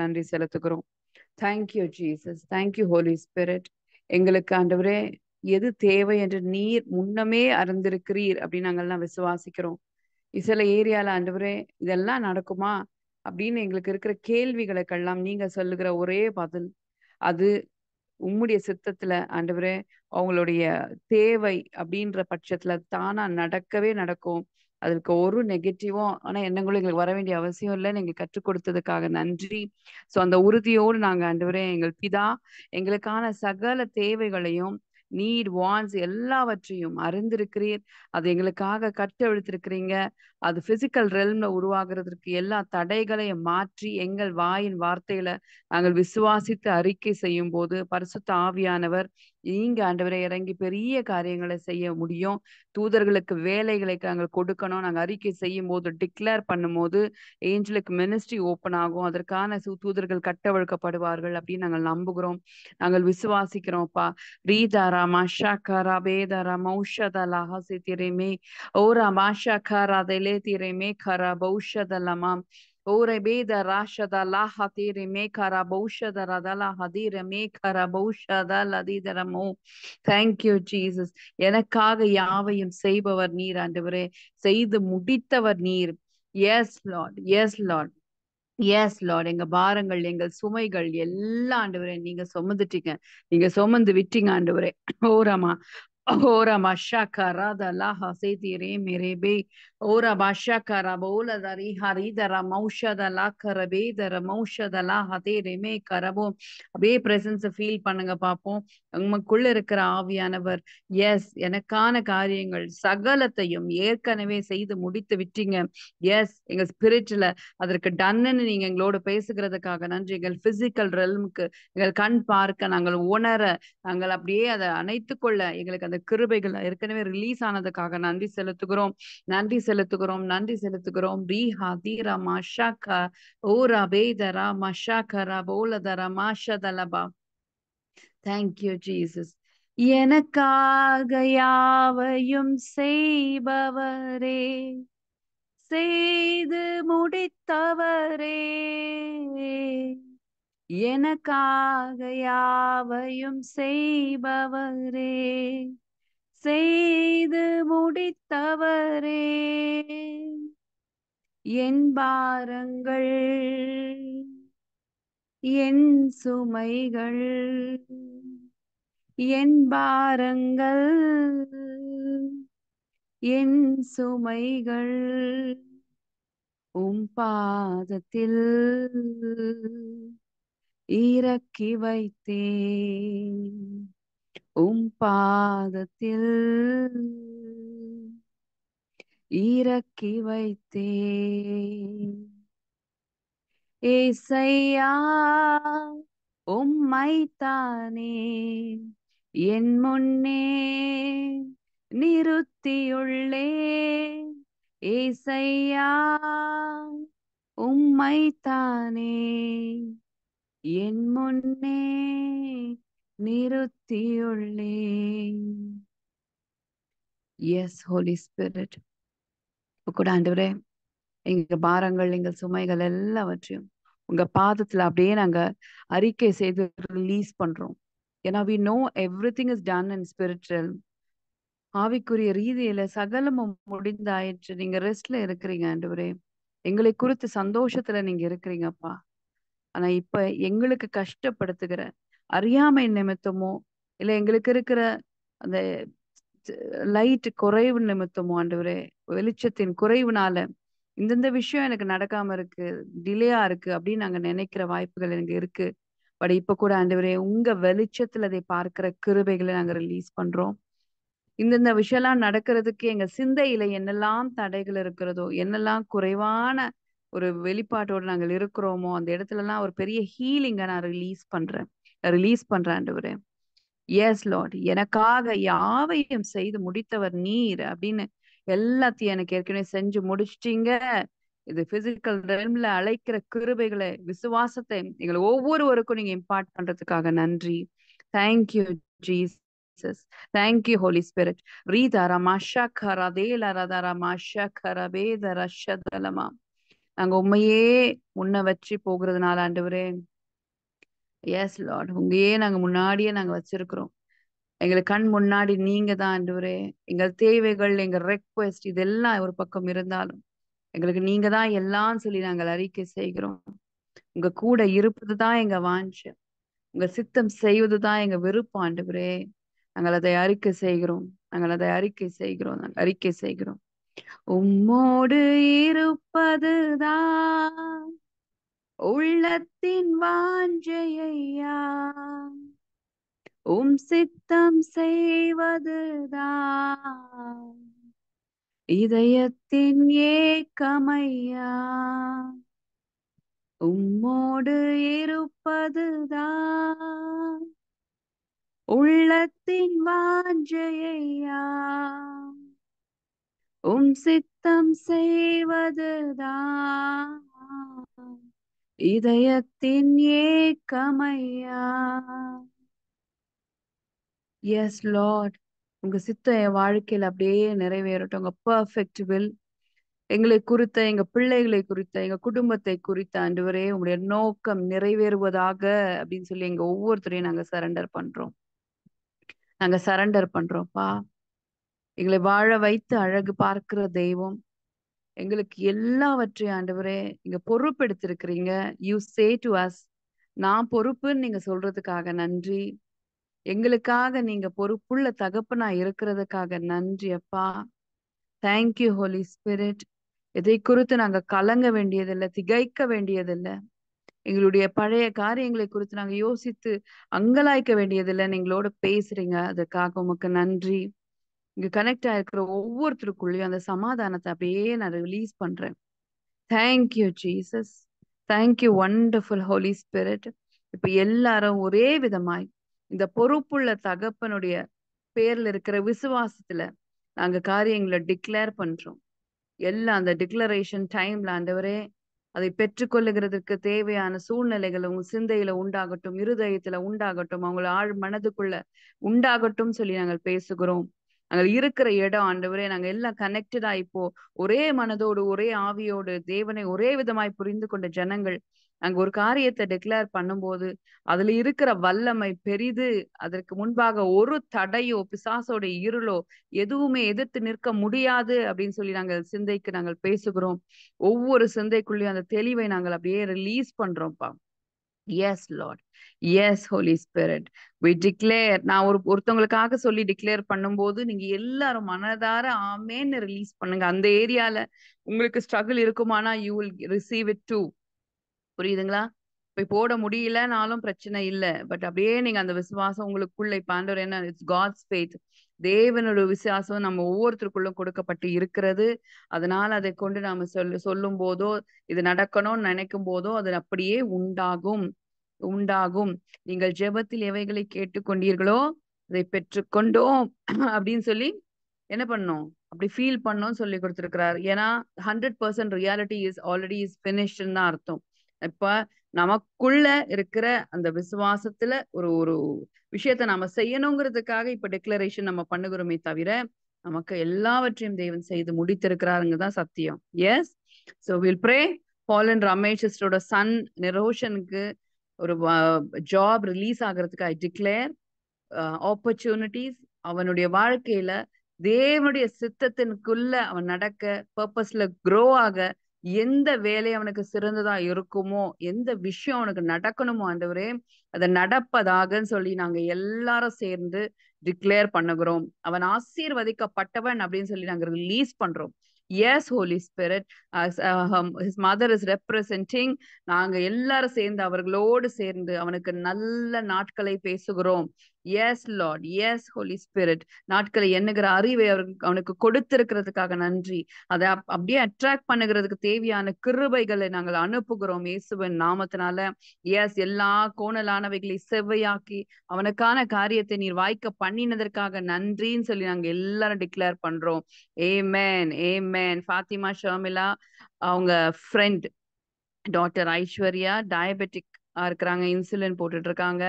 நன்றி செலுத்துகிறோம் thank you Jesus thank you Holi spirit எங்களுக்கு ஆண்டவரே எது தேவை என்று நீர் முன்னமே அறிந்திருக்கிறீர் அப்படின்னு நாங்கள்லாம் விசுவாசிக்கிறோம் சில ஏரியால ஆண்டவரே இதெல்லாம் நடக்குமா அப்படின்னு எங்களுக்கு இருக்கிற கேள்விகளுக்கெல்லாம் நீங்க சொல்லுகிற ஒரே பதில் அது உம்முடைய சித்தத்துல ஆண்டவரே அவங்களுடைய தேவை அப்படின்ற பட்சத்துல தானா நடக்கவே நடக்கும் அதற்கு ஒரு நெகட்டிவோ ஆனா எண்ணங்களும் எங்களுக்கு வர வேண்டிய அவசியம் இல்லை நீங்க கற்றுக் கொடுத்ததுக்காக நன்றி சோ அந்த உறுதியோடு நாங்கள் ஆண்டவரே எங்கள் பிதா எங்களுக்கான சகல தேவைகளையும் நீட் வான்ஸ் எல்லாவற்றையும் அறிந்திருக்கிறீர் அது எங்களுக்காக கட்டு எழுத்திருக்கிறீங்க அது பிசிக்கல் ரெல்ம்ல உருவாகிறதுக்கு எல்லா தடைகளையும் மாற்றி எங்கள் வாயின் வார்த்தையில நாங்கள் விசுவாசித்து அறிக்கை செய்யும் போது பரிசுத்த ஆவியானவர் நீங்க ஆண்டவரை இறங்கி பெரிய காரியங்களை செய்ய முடியும் தூதர்களுக்கு வேலைகளை நாங்கள் கொடுக்கணும் நாங்கள் அறிக்கை செய்யும் போது டிக்ளேர் பண்ணும் போது ஏஞ்சலுக்கு மினிஸ்ட்ரி ஓப்பன் ஆகும் அதற்கான தூதர்கள் கட்டவழுக்கப்படுவார்கள் அப்படின்னு நாங்கள் நம்புகிறோம் நாங்கள் விசுவாசிக்கிறோம்ப்பா ரீதாரா மாஷாக்காரா பேதாரா மௌஷதா லஹாசி திரைமே ஓரா மாஷாக்காரா அதையிலே எனக்காக யாவையும் செய்பவர் நீர் ஆண்டவரே செய்து முடித்தவர் நீர் yes Lord yes Lord yes Lord எங்க பாரங்கள் எங்கள் சுமைகள் எல்லா ஆண்டு வரேன் நீங்க சுமந்துட்டீங்க நீங்க சுமந்து விட்டீங்க ஆண்டு வரேன் ஓரமா Ora mashaka rada laha seti re mere be. Ora mashaka rabola da ri hari da ramausha da la karabe da ramausha da la hate re me karabo. அப்படியே பிரசன்ஸை ஃபீல் பண்ணுங்க பார்ப்போம் உங்களுக்குள்ள இருக்கிற ஆவியானவர் எஸ் எனக்கான காரியங்கள் சகலத்தையும் ஏற்கனவே செய்து முடித்து விட்டீங்க எஸ் எங்க ஸ்பிரிட்ல அதற்கு டன்னுன்னு நீங்க எங்களோட பேசுகிறதுக்காக நன்றி எங்கள் பிசிக்கல் ரெல்முக்கு எங்கள் கண் பார்க்க நாங்கள் உணர நாங்கள் அப்படியே அதை அணைத்து கொள்ள எங்களுக்கு அந்த கிருபைகள் ஏற்கனவே ரிலீஸ் ஆனதுக்காக நன்றி செலுத்துகிறோம் நன்றி செலுத்துகிறோம் நன்றி செலுத்துகிறோம் ரீஹா தீரா மஷாக்கா ஓரா பேதரா மஷாக்கரா போலதரா மாஷதலபா தேங்க்யூ ஜீசஸ் எனக்காக யாவையும் செய்பவரே செய்து முடித்தவரே எனக்காக யாவையும் செய்பவரே செய்து முடித்தவரே என் பாரங்கள் என் சுமைகள் என் பாரங்கள் என் சுமைகள் உம் பாதத்தில் இறக்கி வைத்தே உம் பாதத்தில் இறக்கி வைத்தே ஏசையா உம்மை தானே என் முன்னே நிறுத்தியுள்ளே ஏசையா உம்மை தானே என் முன்னே நிறுத்தியுள்ளே எஸ் ஹோலி ஸ்பிரிட் இப்போ கூட ஆண்டவரே எங்க பாரங்கள் எங்கள் சுமைகள் எல்லாவற்றையும் உங்க பாதத்துல அப்படியே நாங்க அறிக்கை செய்து ரிலீஸ் பண்றோம் ஏன்னா we know everything is done and spiritual ஆவிக்குரிய ரீதியில சகலமும் முடிந்தாயிற்று நீங்க ரெஸ்ட்ல இருக்கிறீங்க ஆண்டவரே எங்களை குறித்து சந்தோஷத்துல நீங்க இருக்கிறீங்கப்பா ஆனா இப்ப எங்களுக்கு கஷ்டப்படுத்துகிற அறியாமை நிமித்தமோ இல்ல எங்களுக்கு இருக்கிற அந்த லைட் குறைவு நிமித்தமோ ஆண்டவரே வெளிச்சத்தின் குறைவுனால இந்தந்த விஷயம் எனக்கு நடக்காம இருக்கு டிலேயா இருக்கு அப்படின்னு நாங்க நினைக்கிற வாய்ப்புகள் எனக்கு இருக்கு பட் இப்ப கூட ஆண்டவரே உங்க வெளிச்சத்துல அதை பார்க்கிற கிருபைகளை நாங்க ரிலீஸ் பண்றோம் இந்தந்த விஷயம்லாம் நடக்கிறதுக்கு எங்க சிந்தையில என்னெல்லாம் தடைகள் இருக்கிறதோ என்னெல்லாம் குறைவான ஒரு வெளிப்பாட்டோடு நாங்கள் இருக்கிறோமோ அந்த இடத்துலலாம் ஒரு பெரிய ஹீலிங்கை நான் ரிலீஸ் பண்றேன் ரிலீஸ் பண்றேன் ஆண்டவரே எஸ் லார்ட் எனக்காக யாவையும் செய்து முடித்தவர் நீர் அப்படின்னு எல்லாத்தையும் எனக்கு ஏற்கனவே செஞ்சு முடிச்சிட்டீங்க இது பிசிக்கல் ரெல்ம்ல அழைக்கிற கிருபைகளை விசுவாசத்தை எங்களை ஒவ்வொருவருக்கும் நீங்க இம்பார்ட் பண்றதுக்காக நன்றி thank you Jesus thank you Holi spirit ரீதாரா மாஷா கரா தேலரா தாரா மாஷா கரா வேதரா நாங்க உண்மையே முன்ன வச்சு போகிறதுனால ஆண்டவரே எஸ் லார்ட் உங்கையே நாங்க முன்னாடியே நாங்க வச்சிருக்கிறோம் எங்களுக்கு கண் முன்னாடி நீங்க தான் ஆண்டவரே எங்கள் தேவைகள் எங்க ரெக்வெஸ்ட் இதெல்லாம் ஒரு பக்கம் இருந்தாலும் எங்களுக்கு நீங்க தான் எல்லாம் சொல்லி நாங்கள் அறிக்கை செய்கிறோம் உங்க கூட இருப்பது தான் எங்க வாஞ்ச உங்க சித்தம் செய்வது தான் எங்க விருப்பம் ஆண்டவரே நாங்கள் அதை அறிக்கை செய்கிறோம் நாங்கள் அதை அறிக்கை செய்கிறோம் நாங்கள் அறிக்கை செய்கிறோம் உம்மோடு இருப்பதுதான் உள்ளத்தின் வாஞ்சையா உம் சித்தம் செய்வதுதான் இதயத்தின் ஏக்கமையா உம்மோடு இருப்பதுதான் உள்ளத்தின் வாஞ்சையா உம் சித்தம் செய்வதுதான் இதயத்தின் ஏக்கமையா எஸ் லார்ட் உங்க சித்தம் என் வாழ்க்கையில அப்படியே நிறைவேறட்டும் உங்க பர்ஃபெக்ட் வில் எங்களை குறித்த எங்க பிள்ளைகளை குறித்த எங்க குடும்பத்தை குறித்த அன்றுவரே உங்களுடைய நோக்கம் நிறைவேறுவதாக அப்படின்னு சொல்லி எங்க ஒவ்வொருத்தரையும் நாங்க சரண்டர் பண்றோம் நாங்க சரண்டர் பண்றோம்ப்பா எங்களை வாழ வைத்து அழகு பார்க்கிற தெய்வம் எங்களுக்கு எல்லாவற்றையும் ஆண்டவரே நீங்க பொறுப்பெடுத்திருக்கிறீங்க யூ சே டு அஸ் நான் பொறுப்புன்னு நீங்க சொல்றதுக்காக நன்றி எங்களுக்காக நீங்க பொறுப்புள்ள தகப்பனா இருக்கிறதுக்காக நன்றி அப்பா தேங்க்யூ ஹோலி ஸ்பிரிட் எதை குறித்து நாங்க கலங்க வேண்டியதில்லை திகைக்க வேண்டியதில்லை எங்களுடைய பழைய காரியங்களை குறித்து நாங்க யோசித்து அங்கலாய்க்க வேண்டியதில்லைன்னு எங்களோட பேசுறீங்க அதுக்காக உமக்கு நன்றி இங்க கனெக்ட் ஆயிருக்கிற ஒவ்வொருத்தருக்குள்ளயும் அந்த சமாதானத்தை அப்படியே நான் ரிலீஸ் பண்றேன் thank you Jesus thank you wonderful holy spirit இப்ப எல்லாரும் ஒரே விதமாய் இந்த பொறுப்புள்ள தகப்பனுடைய பேர்ல இருக்கிற விசுவாசத்துல நாங்க காரியங்களை டிக்ளேர் பண்றோம் எல்லா அந்த டிக்ளரேஷன் டைம்ல ஆண்டவரே அதை பெற்றுக்கொள்ளுகிறதுக்கு தேவையான சூழ்நிலைகள் உங்க சிந்தையில உண்டாகட்டும் இருதயத்துல உண்டாகட்டும் அவங்கள ஆழ் மனதுக்குள்ள உண்டாகட்டும் சொல்லி நாங்கள் பேசுகிறோம் நாங்கள் இருக்கிற இடம் ஆண்டவரே நாங்க எல்லாம் கனெக்டட் இப்போ ஒரே மனதோடு ஒரே ஆவியோடு தேவனை ஒரே விதமாய் புரிந்து கொண்ட ஜனங்கள் அங்க ஒரு காரியத்தை டிக்ளேர் பண்ணும்போது அதுல இருக்கிற வல்லமை பெரிது அதற்கு முன்பாக ஒரு தடையோ பிசாசோட இருளோ எதுவுமே எதிர்த்து நிற்க முடியாது அப்படின்னு சொல்லி நாங்கள் சிந்தைக்கு நாங்கள் பேசுகிறோம் ஒவ்வொரு சிந்தைக்குள்ளேயும் அந்த தெளிவை நாங்கள் அப்படியே ரிலீஸ் பண்றோம்ப்பா yes Lord yes Holi spirit we declare நான் ஒரு ஒருத்தவங்களுக்காக சொல்லி டிக்ளேர் பண்ணும்போது நீங்க எல்லாரும் மனதார ஆமேன்னு ரிலீஸ் பண்ணுங்க அந்த ஏரியால உங்களுக்கு ஸ்ட்ரகிள் இருக்குமானா you will receive it too புரியுதுங்களா போய் போட முடியலனாலும் பிரச்சனை இல்ல பட் அப்படியே நீங்க அந்த விசுவாசம் உங்களுக்குள்ள இப்ப ஆண்டவர் என்ன இட்ஸ் காட்ஸ் ஃபேத் தேவனோட விசுவாசம் நம்ம ஒவ்வொருத்தருக்குள்ளும் கொடுக்கப்பட்டு இருக்கிறது அதனால அதை கொண்டு நாம சொல்லு சொல்லும் போதோ இது நடக்கணும்னு நினைக்கும் போதோ அது அப்படியே உண்டாகும் உண்டாகும் நீங்கள் ஜெபத்தில் எவைகளை கேட்டுக்கொண்டீர்களோ அதை பெற்றுக்கொண்டோம் அப்படின்னு சொல்லி என்ன பண்ணோம் அப்படி ஃபீல் பண்ணோம்னு சொல்லி கொடுத்துருக்கிறாரு ஏன்னா hundred percent reality is already is ஃபினிஷ்டுன்னு தான் அர்த்தம் இப்ப நமக்குள்ள இருக்கிற அந்த விசுவாசத்துல ஒரு ஒரு விஷயத்த நாம செய்யணுங்கிறதுக்காக இப்ப டிக்ளரேஷன் நம்ம பண்ணுகிறோமே தவிர நமக்கு எல்லாவற்றையும் தேவன் செய்து முடித்திருக்கிறாருங்கதான் சத்தியம் yes so will pray Paul and Ramesh son நிரோஷனுக்கு ஒரு ஜாப் ரிலீஸ் ஆகிறதுக்கு ஐ டிக்ளேர் ஆப்பர்ச்சுனிட்டிஸ் அவனுடைய வாழ்க்கையில தேவனுடைய சித்தத்தினுக்குள்ள அவன் நடக்க பர்பஸ்ல க்ரோ ஆக எந்த வேலை அவனுக்கு சிறந்ததா இருக்குமோ எந்த விஷயம் அவனுக்கு நடக்கணுமோ ஆண்டவரே அதை நடப்பதாகன்னு சொல்லி நாங்க எல்லாரும் சேர்ந்து டிக்ளேர் பண்ணுகிறோம் அவன் ஆசீர்வதிக்கப்பட்டவன் அப்படின்னு சொல்லி நாங்க ரிலீஸ் பண்றோம் yes Holi spirit mother is representing நாங்க எல்லாரும் சேர்ந்து அவர்களோடு சேர்ந்து அவனுக்கு நல்ல நாட்களை பேசுகிறோம் yes Lord yes Holi spirit நாட்களை எண்ணுகிற அறிவை அவருக்கு அவனுக்கு கொடுத்திருக்கிறதுக்காக நன்றி அதை அப்படியே அட்ராக்ட் பண்ணுகிறதுக்கு தேவையான கிருபைகளை நாங்கள் அனுப்புகிறோம் இயேசுவின் நாமத்தினால எஸ் எல்லா கோணலானவைகளை செவ்வையாக்கி அவனுக்கான காரியத்தை நீர் வாய்க்க பண்ணினதற்காக நன்றின்னு சொல்லி நாங்க எல்லாரும் டிக்ளேர் பண்றோம் amen amen Fatima Sharmila அவங்க ஃப்ரெண்ட் டாக்டர் ஐஸ்வர்யா டயபெட்டிக் இருக்கிறாங்க இன்சுலின் போட்டுட்டு இருக்காங்க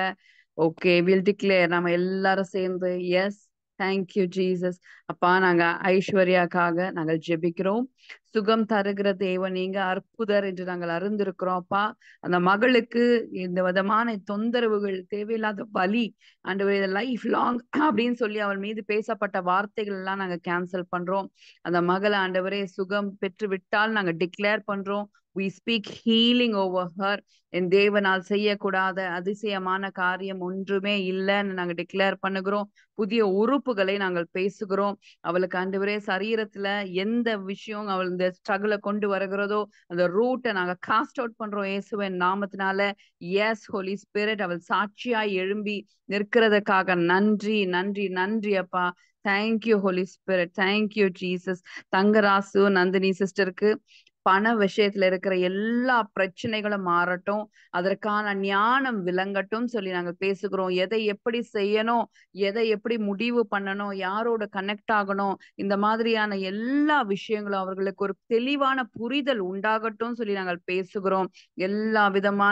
ஓகே வில் டிக்ளேர் நம்ம எல்லாரும் சேர்ந்து எஸ் தேங்க்யூ ஜீசஸ் அப்பா நாங்க ஐஸ்வர்யாக்காக நாங்கள் ஜெபிக்கிறோம் சுகம் தருகிற தேவன் நீங்க அற்புதர் என்று நாங்கள் அறிந்திருக்கிறோம்ப்பா அந்த மகளுக்கு இந்த விதமான தொந்தரவுகள் தேவையில்லாத பலி அண்ட் லைஃப் லாங் அப்படின்னு சொல்லி அவள் மீது பேசப்பட்ட வார்த்தைகள் எல்லாம் நாங்க கேன்சல் பண்றோம் அந்த மகளை ஆண்டவரே சுகம் பெற்று விட்டால் நாங்க டிக்ளேர் பண்றோம் we speak healing over her என் தேவனால் செய்யக்கூடாத அதிசயமான காரியம் ஒன்றுமே இல்லைன்னு நாங்கள் டிக்ளேர் பண்ணுகிறோம் புதிய உறுப்புகளை நாங்கள் பேசுகிறோம் அவளுக்கு ஆண்டவரே சரீரத்துல எந்த விஷயம் அவள் இந்த இந்த ஸ்ட்ரகிளை கொண்டு வருகிறதோ அந்த ரூட்டை நாங்க காஸ்ட் அவுட் பண்றோம் இயேசுவின் நாமத்தினால எஸ் ஹோலி ஸ்பிரிட் அவள் சாட்சியாய் எழும்பி நிற்கிறதுக்காக நன்றி நன்றி நன்றி அப்பா thank you Holi spirit thank you Jesus Thangarasu Nandini சிஸ்டருக்கு பண விஷயத்துல இருக்கிற எல்லா பிரச்சனைகளும் மாறட்டும் அதற்கான ஞானம் விளங்கட்டும் சொல்லி நாங்க பேசுகிறோம் எதை எப்படி செய்யணும் எதை எப்படி முடிவு பண்ணணும் யாரோட கனெக்ட் ஆகணும் இந்த மாதிரியான எல்லா விஷயங்களும் அவர்களுக்கு ஒரு தெளிவான புரிதல் உண்டாகட்டும் சொல்லி நாங்கள் பேசுகிறோம் எல்லா விதமான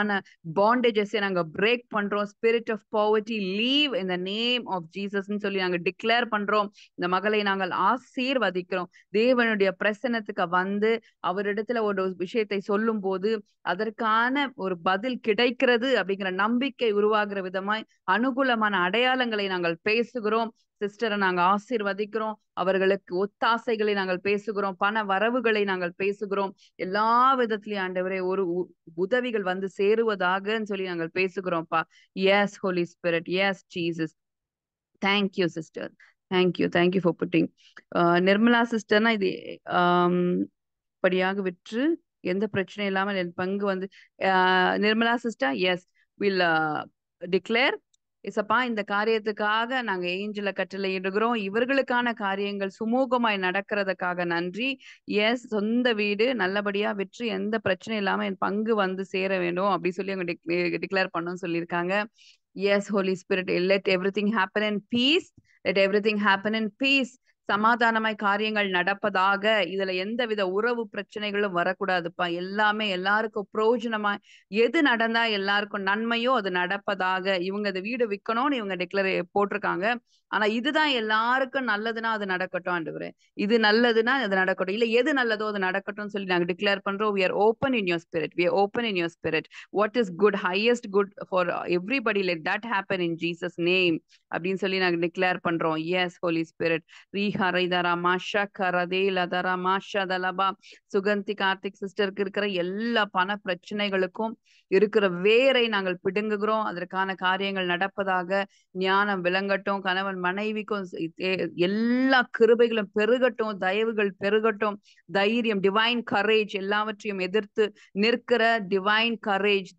பாண்டேஜஸை நாங்க பிரேக் பண்றோம் ஸ்பிரிட் ஆஃப் பாவர்டி லீவ் இந்த நேம் ஆஃப் ஜீசஸ் சொல்லி நாங்க டிக்ளேர் பண்றோம் இந்த மகளை நாங்கள் ஆசீர்வதிக்கிறோம் தேவனுடைய பிரசனத்துக்கு வந்து அவரிடம் இடத்துல ஒரு விஷயத்தை சொல்லும் போது அதற்கான ஒரு பதில் கிடைக்கிறது அப்படிங்கிற நம்பிக்கை உருவாகிற விதமாய் அனுகூலமான அடையாளங்களை நாங்கள் பேசுகிறோம் சிஸ்டரை நாங்கள் ஆசீர்வதிக்கிறோம் அவர்களுக்கு ஒத்தாசைகளை நாங்கள் பேசுகிறோம் பண வரவுகளை நாங்கள் பேசுகிறோம் எல்லா விதத்திலையும் ஆண்டவரே ஒரு உதவிகள் வந்து சேருவதாகன்னு சொல்லி நாங்கள் பேசுகிறோம்ப்பா yes Holi Spirit yes Jesus thank you sister thank you thank you for putting Nirmala சிஸ்டர்னா இது um, படியாக விற்று எந்த பிரச்சனையும் இல்லாமல் என் பங்கு வந்து Nirmala sister yes will declare இசப்பா இந்த காரியத்துக்காக நாங்க ஏஞ்சல இடுகிறோம் இவர்களுக்கான காரியங்கள் சுமூகமாய் நடக்கிறதுக்காக நன்றி எஸ் சொந்த வீடு நல்லபடியா விற்று எந்த பிரச்சனை இல்லாம என் பங்கு வந்து சேர வேண்டும் அப்படின்னு சொல்லி அவங்க டிக்ளேர் பண்ணும் சொல்லியிருக்காங்க yes Holi Spirit let everything happen in peace let everything happen in peace சமாதானமாய் காரியங்கள் நடப்பதாக இதுல எந்த வித உறவு பிரச்சனைகளும் வரக்கூடாதுப்பா எல்லாமே எல்லாருக்கும் புரோஜனமா எது நடந்தா எல்லாருக்கும் நன்மையோ அது நடப்பதாக இவங்க இந்த வீடு விற்கணும்னு இவங்க டிக்ளரே போட்டிருக்காங்க ஆனா இதுதான் எல்லாருக்கும் நல்லதுன்னா அது நடக்கட்டும் ஆண்டவரே இது நல்லதுன்னா அது நடக்கட்டும் இல்ல எது நல்லதோ அது நடக்கட்டும் சொல்லி நாங்க டிக்ளேர் பண்றோம் we open in your spirit we open in your spirit what is good highest good for everybody let that happen in Jesus name அப்படின்னு சொல்லி நாங்க டிக்ளேர் பண்றோம் எஸ் ஹோலி ஸ்பிரிட் ரீஹரை தரா மாஷா கரதே லதரா மாஷா தலபா சுகந்தி கார்த்திக் சிஸ்டருக்கு இருக்கிற எல்லா பண பிரச்சனைகளுக்கும் இருக்கிற வேரை நாங்கள் பிடுங்குகிறோம் அதற்கான காரியங்கள் நடப்பதாக ஞானம் விளங்கட்டும் கணவன் மனைவிக்கும் எல்லா கிருபைகளும் பெருகட்டும் தயவுகள் பெருகட்டும் தைரியம் டிவைன் கரேஜ் எல்லாவற்றையும் எதிர்த்து நிற்கிற டிவைன் கரேஜ்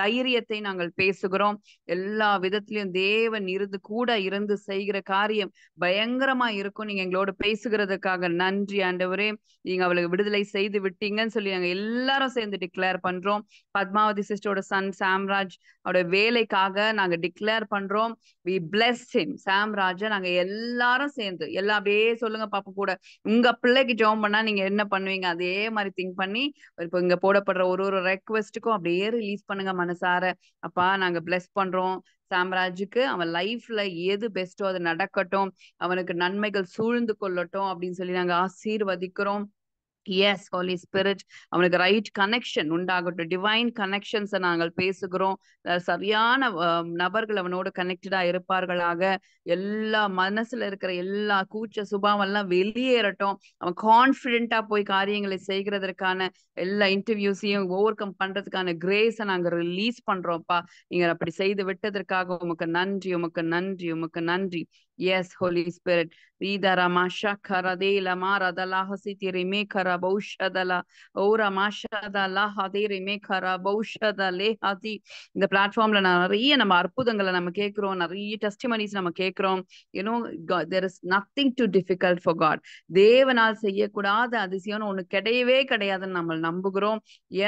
தைரியத்தை நாங்கள் பேசுகிறோம் எல்லா விதத்திலையும் தேவன் இருந்து கூட இருந்து செய்கிற காரியம் பயங்கரமா இருக்கும் நீங்க எங்களோட பேசுகிறதுக்காக நன்றி ஆண்டவரே நீங்க அவளுக்கு விடுதலை செய்து விட்டீங்கன்னு சொல்லி நாங்க எல்லாரும் சேர்ந்து டிக்ளேர் பண்றோம் பத்மாவதி சிஸ்டரோட சன் சாம்ராஜ் அவரோட வேலைக்காக நாங்க டிக்ளேர் பண்றோம் we bless him Samraj Raja நாங்க எல்லாரும் சேர்ந்து எல்லாம் அப்படியே சொல்லுங்க பாப்பா கூட உங்க பிள்ளைக்கு ஜெபம் பண்ணா நீங்க என்ன பண்ணுவீங்க அதே மாதிரி திங்க் பண்ணி இப்போ இங்க போடப்படுற ஒரு ஒரு ரெக்வெஸ்ட்டுக்கும் அப்படியே ரிலீஸ் பண்ணுங்க மனசார அப்பா நாங்க பிளஸ் பண்றோம் சாம்ராஜுக்கு அவன் லைஃப்ல எது பெஸ்டோ அது நடக்கட்டும் அவனுக்கு நன்மைகள் சூழ்ந்து கொள்ளட்டும் அப்படின்னு சொல்லி நாங்க ஆசீர்வதிக்கிறோம் எஸ் ஹோலி ஸ்பிரிட் அவனுக்கு ரைட் கனெக்ஷன் உண்டாகட்டும் டிவைன் கனெக்ஷன்ஸை நாங்கள் பேசுகிறோம் சரியான நபர்கள் அவனோடு கனெக்டடா இருப்பார்களாக எல்லா மனசுல இருக்கிற எல்லா கூச்ச சுபாவெல்லாம் வெளியேறட்டும் அவன் கான்ஃபிடென்ட்டா போய் காரியங்களை செய்கிறதற்கான எல்லா இன்டர்வியூஸையும் ஓவர் கம் பண்றதுக்கான கிரேஸை நாங்கள் ரிலீஸ் பண்றோம்ப்பா நீங்க அப்படி செய்து விட்டதற்காக உமக்கு நன்றி உமக்கு நன்றி உமக்கு நன்றி Yes, Holy Spirit. Rida Ramasha Karadela Maradalaha Siti Remekara Baushadala Ora Mashada Lahadi Remekara Baushada Lehati. இந்த பிளாட்ஃபார்ம்ல நிறைய நம்ம அற்புதங்களை நம்ம கேட்கிறோம் நிறைய டெஸ்டிமனிஸ் நம்ம கேட்கிறோம் you know there is nothing too difficult for God தேவனால் செய்யக்கூடாத அதிசயம்னு ஒண்ணு கிடையவே கிடையாதுன்னு நம்ம நம்புகிறோம்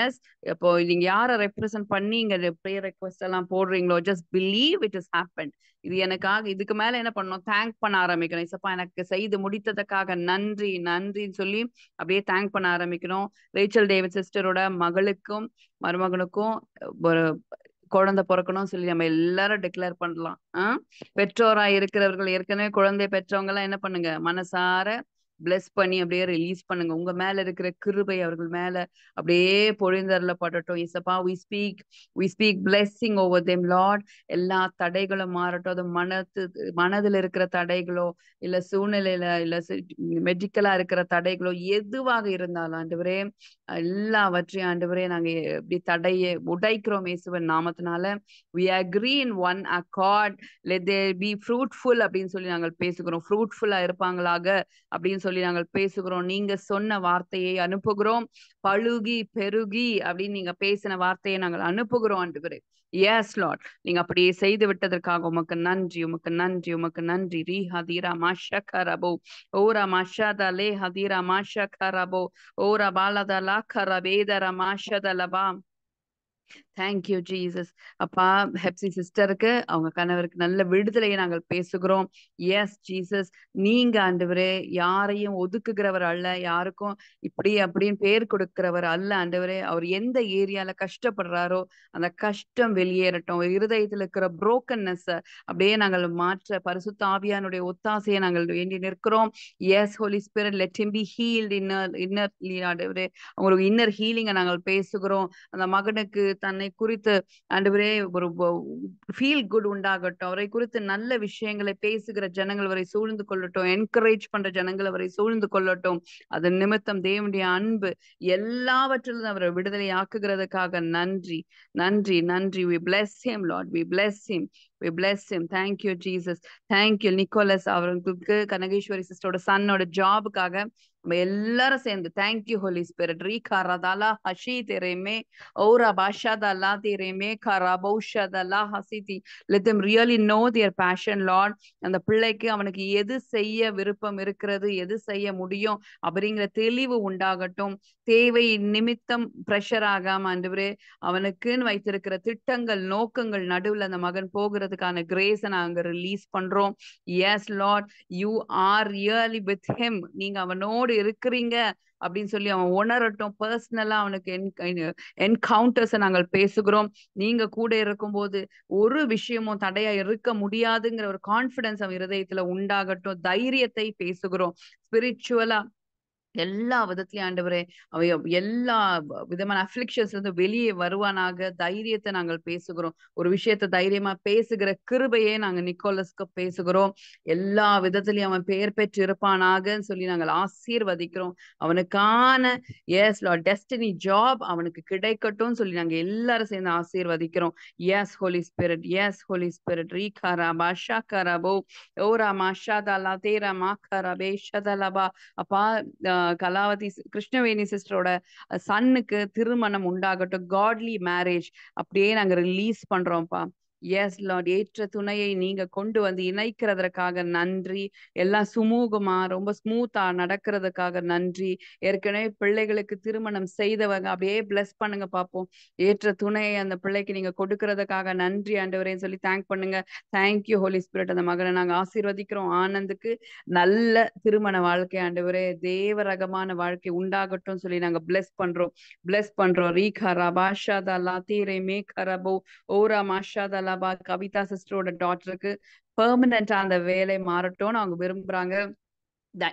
எஸ் இப்போ நீங்க யாரை ரெப்ரசன்ட் பண்ணி இங்க ப்ரே ரெக்வஸ்ட் எல்லாம் போடுறீங்களோ just believe it is happen இது எனக்காக இதுக்கு மேல என்ன பண்ணணும் தேங்க் பண்ண ஆரம்பிக்கணும் இசப்பா எனக்கு செய்து முடித்ததுக்காக நன்றி நன்றின்னு சொல்லி அப்படியே தேங்க் பண்ண ஆரம்பிக்கணும் ரேச்சல் டேவிட் சிஸ்டரோட மகளுக்கும் மருமகனுக்கும் ஒரு குழந்தை பிறக்கணும்னு சொல்லி நம்ம எல்லாரும் டிக்ளேர் பண்ணலாம் ஆஹ் பெற்றோரா இருக்கிறவர்கள் ஏற்கனவே குழந்தை பெற்றவங்க எல்லாம் என்ன பண்ணுங்க மனசார பிளஸ் பண்ணி அப்படியே ரிலீஸ் பண்ணுங்க உங்க மேல இருக்கிற கிருபை அவர்கள் மேல அப்படியே பொழிந்தரல படட்டும் இசப்பா we speak we speak blessing over them Lord எல்லா தடைகளும் மாறட்டும் அது மனத்து மனதில் இருக்கிற தடைகளோ இல்ல சூழ்நிலையில இல்ல மெடிக்கலா இருக்கிற தடைகளோ எதுவாக இருந்தாலும் வரே எல்லாவற்றையும் ஆண்டவரே நாங்க இப்படி தடையை உடைக்கிறோம் இயேசுவன் நாமத்தினால we agree green one accord let there be fruitful அப்படின்னு சொல்லி நாங்கள் பேசுகிறோம் ஃப்ரூட்ஃபுல்லா இருப்பாங்களாக அப்படின்னு சொல்லி நாங்கள் பேசுகிறோம் நீங்க சொன்ன வார்த்தையை அனுப்புகிறோம் பழுகி பெருகி அப்படின்னு நீங்க பேசின வார்த்தையை நாங்கள் அனுப்புகிறோம் என்று எஸ் லாட் நீங்க அப்படியே செய்து விட்டதற்காக உமக்கு நன்றி உமக்கு நன்றி உமக்கு நன்றி ரீ ஹதீரா மாஷா கரபோ ஓரா மாஷாத லே ஹதீரா மாஷா கரபோ ஓரா பாலதலா கரபேதர மாஷதலபா தேங்க்யூ ஜீசஸ் அப்பா ஹெப்சி சிஸ்டருக்கு அவங்க கணவருக்கு நல்ல விடுதலையை நாங்கள் பேசுகிறோம் எஸ் ஜீசஸ் நீங்க ஆண்டவரே யாரையும் ஒதுக்குகிறவர் அல்ல யாருக்கும் இப்படி அப்படின்னு பேர் கொடுக்கிறவர் அல்ல ஆண்டவரே அவர் எந்த ஏரியால கஷ்டப்படுறாரோ அந்த கஷ்டம் வெளியேறட்டும் இருதயத்தில் இருக்கிற புரோக்கன்னஸ் அப்படியே நாங்கள் மாற்ற பரிசுத்தாவியானுடைய ஒத்தாசையை நாங்கள் வேண்டி நிற்கிறோம் yes Holi Spirit let be healed inner inner ஆண்டவரே அவங்களுக்கு இன்னர் ஹீலிங்கை நாங்கள் பேசுகிறோம் அந்த மகனுக்கு தன்னை அவரை குறித்து ஆண்டவரே ஒரு ஃபீல் குட் உண்டாகட்டும் அவரை குறித்து நல்ல விஷயங்களை பேசுகிற ஜனங்கள் அவரை சூழ்ந்து கொள்ளட்டும் என்கரேஜ் பண்ற ஜனங்கள் அவரை சூழ்ந்து கொள்ளட்டும் அதன் நிமித்தம் தேவனுடைய அன்பு எல்லாவற்றிலும் அவரை விடுதலை ஆக்குகிறதுக்காக நன்றி நன்றி நன்றி we bless him Lord we bless him we bless him thank you Jesus thank you Nicholas அவர்களுக்கு கனகேஸ்வரி சிஸ்டரோட சன்னோட ஜாபுக்காக நம்ம எல்லாரும் சேர்ந்து தேங்க்யூ ஹோலி ஸ்பிரிட் ரீ கரதாலா ஹஷி தெரேமே ஓரா தெரியுமே காரா பௌஷா பௌஷாதல்லா ஹசி தி லெத்தம் really know their passion Lord அந்த பிள்ளைக்கு அவனுக்கு எது செய்ய விருப்பம் இருக்கிறது எது செய்ய முடியும் அப்படிங்கிற தெளிவு உண்டாகட்டும் தேவை நிமித்தம் ப்ரெஷர் ஆகாம அன்றுவரே அவனுக்குன்னு வைத்திருக்கிற திட்டங்கள் நோக்கங்கள் நடுவில் அந்த மகன் போகிறதுக்கான கிரேஸை நாங்கள் ரிலீஸ் பண்றோம் yes Lord you are really with him நீங்க அவனோடு இருக்கிறீங்க அப்படின்னு சொல்லி அவன் உணரட்டும் பர்சனலா அவனுக்கு என் என்கவுண்டர்ஸ நாங்கள் பேசுகிறோம் நீங்க கூட இருக்கும்போது ஒரு விஷயமும் தடையா இருக்க முடியாதுங்கிற ஒரு கான்பிடன்ஸ் அவன் இருதயத்துல உண்டாகட்டும் தைரியத்தை பேசுகிறோம் ஸ்பிரிச்சுவலா எல்லா விதத்திலயும் ஆண்டவரே அவைய எல்லா விதமான அஃபிளிக்ஷன்ஸ்ல இருந்து வெளியே வருவானாக தைரியத்தை நாங்கள் பேசுகிறோம் ஒரு விஷயத்த தைரியமா பேசுகிற கிருபையே நாங்க நிக்கோலஸ்க்கு பேசுகிறோம் எல்லா விதத்திலயும் அவன் பெயர் பெற்று இருப்பானாக சொல்லி நாங்கள் ஆசீர்வதிக்கிறோம் அவனுக்கான எஸ் டெஸ்டினி ஜாப் அவனுக்கு கிடைக்கட்டும் சொல்லி நாங்க எல்லாரும் சேர்ந்து ஆசீர்வதிக்கிறோம் yes Holi Spirit yes Holi Spirit காரா பாஷா ஓ ஓரா மாஷா தலா தேரா மா காரா கராபே ஷதலபா அப்பா கலாவதி கிருஷ்ணவேணி சிஸ்டரோட சன்னுக்கு திருமணம் உண்டாகட்டும் காட்லி மேரேஜ் அப்படியே நாங்க ரிலீஸ் பண்றோம்ப்பா எஸ் லார்ட் ஏற்ற துணையை நீங்க கொண்டு வந்து இணைக்கிறதற்காக நன்றி எல்லாம் சுமூகமா ரொம்ப ஸ்மூத்தா நடக்கிறதுக்காக நன்றி ஏற்கனவே பிள்ளைகளுக்கு திருமணம் செய்தவங்க அப்படியே பிளஸ் பண்ணுங்க பார்ப்போம் ஏற்ற துணையை அந்த பிள்ளைக்கு நீங்க கொடுக்கறதுக்காக நன்றி ஆண்டவரேன்னு சொல்லி தேங்க் பண்ணுங்க தேங்க்யூ ஹோலி ஸ்பிரிட் அந்த மகனை நாங்க ஆசீர்வதிக்கிறோம் ஆனந்துக்கு நல்ல திருமண வாழ்க்கை ஆண்டவரே தேவ ரகமான வாழ்க்கை உண்டாகட்டும் சொல்லி நாங்க பிளஸ் பண்றோம் பிளஸ் பண்றோம் ரீ கரா பாஷாதா லாத்தீரே மே கரபோ ஓரா மாஷாதா ஷாலாபா கவிதா சிஸ்டரோட டாட்டருக்கு பெர்மனண்டா அந்த வேலை மாறட்டும்னு அவங்க விரும்புறாங்க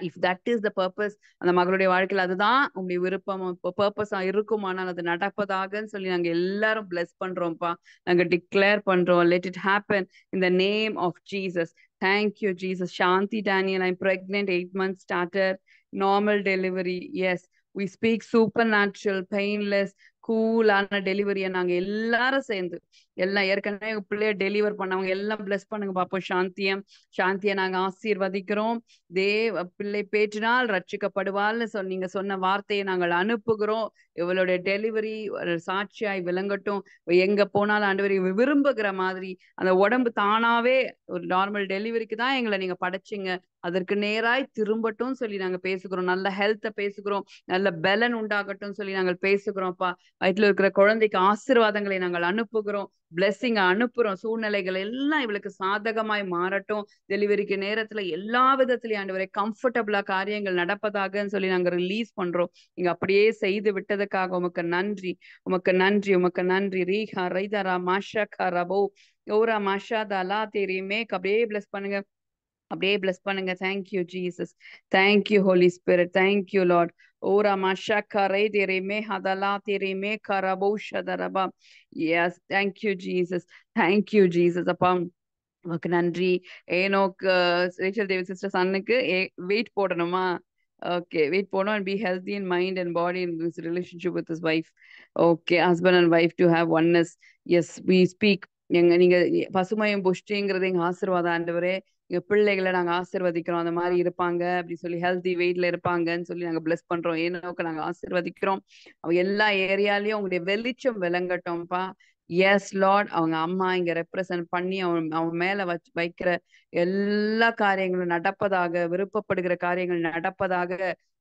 if that is the purpose அந்த மகளுடைய வாழ்க்கையில் அதுதான் உங்களுடைய விருப்பம் பர்பஸா இருக்குமானால் அது நடப்பதாகன்னு சொல்லி நாங்க எல்லாரும் பிளஸ் பண்றோம்ப்பா நாங்க டிக்ளேர் பண்றோம் let it happen in the name of Jesus thank you Jesus Shanthi Daniel I'm pregnant eight months starter normal delivery yes we speak supernatural, painless, கூலான டெலிவரியை நாங்க எல்லாரும் சேர்ந்து எல்லாம் ஏற்கனவே பிள்ளைய டெலிவர் பண்ணவங்க எல்லாம் பிளஸ் பண்ணுங்க பாப்போம் சாந்தியம் சாந்தியை நாங்க ஆசீர்வதிக்கிறோம் தேவ பிள்ளை பேற்றினால் ரட்சிக்கப்படுவாள்னு சொல் நீங்க சொன்ன வார்த்தையை நாங்கள் அனுப்புகிறோம் இவளுடைய டெலிவரி சாட்சியாய் விளங்கட்டும் எங்க போனாலும் ஆண்டவர் விரும்புகிற மாதிரி அந்த உடம்பு தானாவே ஒரு நார்மல் டெலிவரிக்கு தான் எங்களை நீங்க படைச்சிங்க அதற்கு நேராய் திரும்பட்டும் சொல்லி நாங்க பேசுகிறோம் நல்ல ஹெல்த்த பேசுகிறோம் நல்ல பலன் உண்டாகட்டும் சொல்லி நாங்கள் பேசுகிறோம்ப்பா வயிற்றுல இருக்கிற குழந்தைக்கு ஆசீர்வாதங்களை நாங்கள் அனுப்புகிறோம் பிளெஸ்ஸிங்க அனுப்புறோம் சூழ்நிலைகள் எல்லாம் இவளுக்கு சாதகமாய் மாறட்டும் டெலிவரிக்கு நேரத்துல எல்லா விதத்திலையும் வரை கம்ஃபர்டபுளா காரியங்கள் நடப்பதாக சொல்லி நாங்க ரிலீஸ் பண்றோம் நீங்க அப்படியே செய்து விட்டதுக்காக உமக்கு நன்றி உமக்கு நன்றி உமக்கு நன்றி ரீஹா ரைதாரா மாஷா கரபோ ஓரா மாஷா தலா தெரியுமே அப்படியே பிளஸ் பண்ணுங்க அப்படியே பிளஸ் பண்ணுங்க thank you Jesus thank you Holi spirit thank you Lord ஓரா மஷா கரை திரைமே ஹதலா திரைமே கரபோ ஷதரபா yes thank you Jesus thank you Jesus அப்பா ஓகே நன்றி ஏனோக்கு ரேச்சல் தேவி சிஸ்டர் சன்னுக்கு வெயிட் போடணுமா ஓகே வெயிட் போடணும் and be healthy in mind and body in this relationship with his wife okay husband and wife to have oneness yes we speak எங்க நீங்க பசுமையும் புஷ்டிங்கிறது எங்க ஆசீர்வாதம் ஆண்டவரே பிள்ளைகளை நாங்க ஆசிர்வதிக்கிறோம் அந்த மாதிரி இருப்பாங்க அப்படி சொல்லி ஹெல்தி வெயிட்ல இருப்பாங்கன்னு சொல்லி நாங்க பிளஸ் பண்றோம் ஏனோக்கு நாங்க ஆசிர்வதிக்கிறோம் அவங்க எல்லா ஏரியாலயும் அவங்களுடைய வெளிச்சம் விளங்கட்டோம்ப்பா எஸ் லார்ட் அவங்க அம்மா இங்க ரெப்ரசன்ட் பண்ணி அவன் அவன் மேல வச்சு வைக்கிற எல்லா காரியங்களும் நடப்பதாக விருப்பப்படுகிற காரியங்கள் நடப்பதாக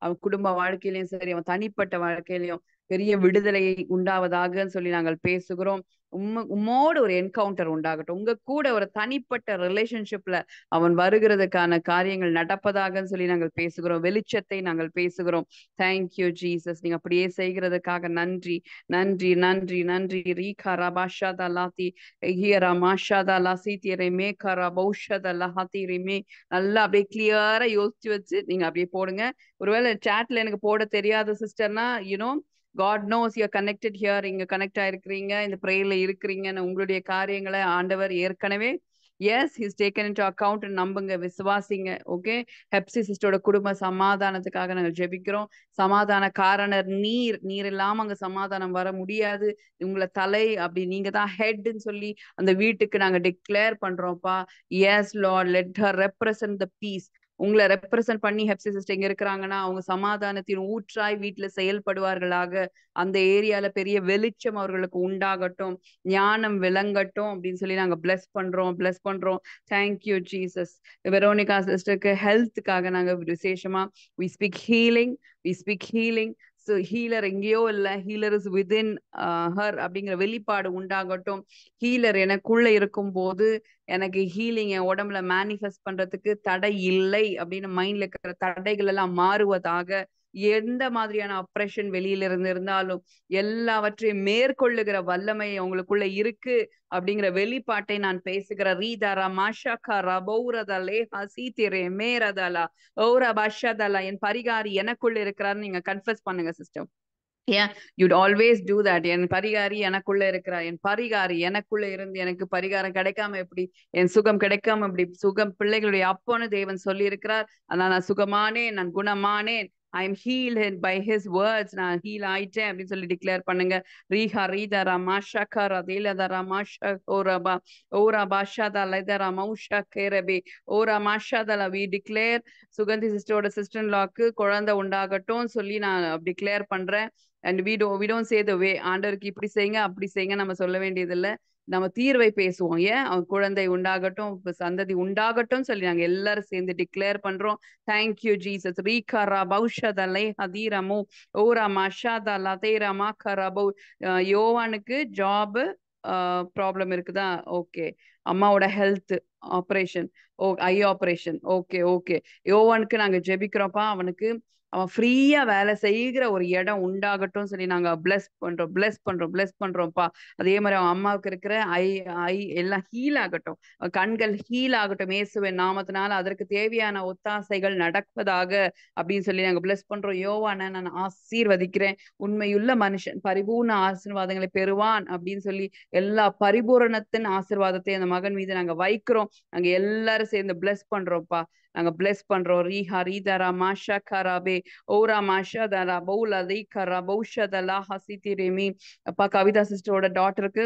அவன் குடும்ப வாழ்க்கையிலயும் சரி அவன் தனிப்பட்ட வாழ்க்கையிலயும் பெரிய விடுதலையை உண்டாவதாக சொல்லி நாங்கள் பேசுகிறோம் உம்ம உம்மோடு ஒரு என்கவுண்டர் உண்டாகட்டும் உங்க கூட ஒரு தனிப்பட்ட ரிலேஷன்ஷிப்ல அவன் வருகிறதுக்கான காரியங்கள் நடப்பதாக சொல்லி நாங்கள் பேசுகிறோம் வெளிச்சத்தை நாங்கள் பேசுகிறோம் தேங்க்யூ ஜீசஸ் நீங்க அப்படியே செய்கிறதுக்காக நன்றி நன்றி நன்றி நன்றி ரீகாரா பாஷாதா லாத்தி ஹியரா மாஷாதா லாசித்தியரை மேகாரா பௌஷாதா லஹாத்தி ரிமே நல்லா அப்படியே கிளியரா யோசிச்சு வச்சு நீங்க அப்படியே போடுங்க ஒருவேளை சாட்ல எனக்கு போட தெரியாத சிஸ்டர்னா you know God knows you connected here இங்க கனெக்ட் ஆயிருக்கிறீங்க இந்த ப்ரேயர்ல இருக்கிறீங்கன்னு உங்களுடைய காரியங்களை ஆண்டவர் ஏற்கனவே yes his taken into account நம்புங்க விசுவாசிங்க ஓகே ஹெப்சி சிஸ்டோட குடும்ப சமாதானத்துக்காக நாங்கள் ஜெபிக்கிறோம் சமாதான காரணர் நீர் நீர் இல்லாம அங்க சமாதானம் வர முடியாது உங்களை தலை அப்படி நீங்க தான் ஹெட்ன்னு சொல்லி அந்த வீட்டுக்கு நாங்க டிக்ளேர் பண்றோம்ப்பா yes Lord let her represent the peace உங்களை ரெப்ரசன்ட் பண்ணி ஹெப்சி சிஸ்டர் இங்க இருக்கிறாங்கன்னா அவங்க சமாதானத்தின் ஊற்றாய் வீட்டுல செயல்படுவார்களாக அந்த ஏரியால பெரிய வெளிச்சம் அவர்களுக்கு உண்டாகட்டும் ஞானம் விளங்கட்டும் அப்படின்னு சொல்லி நாங்க பிளஸ் பண்றோம் பிளஸ் பண்றோம் தேங்க்யூ ஜீசஸ் வெரோனிகா சிஸ்டருக்கு ஹெல்த்துக்காக நாங்க விசேஷமா we speak healing we speak healing so healer எங்கேயோ இல்லை ஹீலர் இஸ் வித்இன் ஹர் அப்படிங்கிற வெளிப்பாடு உண்டாகட்டும் ஹீலர் எனக்குள்ள இருக்கும் போது எனக்கு ஹீலிங் என் உடம்புல மேனிஃபெஸ்ட் பண்றதுக்கு தடை இல்லை அப்படின்னு மைண்ட்ல இருக்கிற தடைகள் எல்லாம் மாறுவதாக எந்த மாதிரியான அப்ரேஷன் வெளியில இருந்து இருந்தாலும் எல்லாவற்றையும் மேற்கொள்ளுகிற வல்லமை உங்களுக்குள்ள இருக்கு அப்படிங்கிற வெளிப்பாட்டை நான் பேசுகிற ரீதாரா மாஷாக்கா ரபௌரதா லேஹா சீத்திரே மேரதாலா ஓரா பாஷாதாலா என் பரிகாரி எனக்குள்ள இருக்கிறான்னு நீங்க கன்ஃபர்ஸ் பண்ணுங்க சிஸ்டம் ஏன் ஆல்வேஸ் டூ தட் என் பரிகாரி எனக்குள்ள இருக்கிறா என் பரிகாரி எனக்குள்ள இருந்து எனக்கு பரிகாரம் கிடைக்காம எப்படி என் சுகம் கிடைக்காம எப்படி சுகம் பிள்ளைகளுடைய அப்போன்னு தேவன் சொல்லி இருக்கிறார் ஆனா நான் சுகமானேன் நான் குணமானேன் I am heal by his words நான் ஹீல் ஆயிட்டேன் அப்படின்னு சொல்லி டிக்ளேர் பண்ணுங்க ரீஹா ரீதரா மாஷக்கா ரதீலதரா மாஷ ஓரபா ஓரா பாஷாதா லதரா மௌஷா கேரபி ஓரா தலா வி டிக்ளேர் சுகந்தி சிஸ்டரோட சிஸ்டர் லாக்கு குழந்தை உண்டாகட்டும் சொல்லி நான் டிக்ளேர் பண்றேன் and we do we don't say the way ஆண்டவருக்கு இப்படி செய்யுங்க அப்படி செய்யுங்க நம்ம சொல்ல இல்லை நம்ம தீர்வை பேசுவோம் ஏன் அவன் குழந்தை உண்டாகட்டும் சந்ததி உண்டாகட்டும் சொல்லி நாங்க எல்லாரும் சேர்ந்து டிக்ளேர் பண்றோம் தேங்க்யூ ஜீசஸ் ரீகரா பௌஷத லை ஹதீரமு ஓரா மஷாதா லதேரா கரா பௌ யோவானுக்கு ஜாபு ப்ராப்ளம் இருக்குதா ஓகே அம்மாவோட health operation oh I operation okay okay யோவானுக்கு நாங்க ஜெபிக்கிறோம்ப்பா அவனுக்கு அவன் ஃப்ரீயா வேலை செய்கிற ஒரு இடம் உண்டாகட்டும் சொல்லி நாங்க பிளஸ் பண்றோம் பிளஸ் பண்றோம் பிளஸ் பண்றோம்ப்பா அதே மாதிரி அவன் அம்மாவுக்கு இருக்கிற ஐ ஐ எல்லாம் ஹீல் ஆகட்டும் கண்கள் ஹீல் ஆகட்டும் ஏசுவன் நாமத்தினால அதற்கு தேவையான ஒத்தாசைகள் நடப்பதாக அப்படின்னு சொல்லி நாங்க பிளஸ் பண்றோம் யோவான நான் ஆசீர்வதிக்கிறேன் உண்மையுள்ள மனுஷன் பரிபூர்ண ஆசீர்வாதங்களை பெறுவான் அப்படின்னு சொல்லி எல்லா பரிபூரணத்தின் ஆசீர்வாதத்தை அந்த மகன் மீது நாங்க வைக்கிறோம் நாங்க எல்லாரும் சேர்ந்து பிளஸ் பண்றோம்ப்பா நாங்கள் பிளஸ் பண்ணுறோம் ரீஹா ரீதரா மாஷா கராபே ஓரா மாஷா தரா பௌலா ரீகரா பௌஷதலா ஹசி ரெமி அப்பா கவிதா சிஸ்டரோட டாட்டருக்கு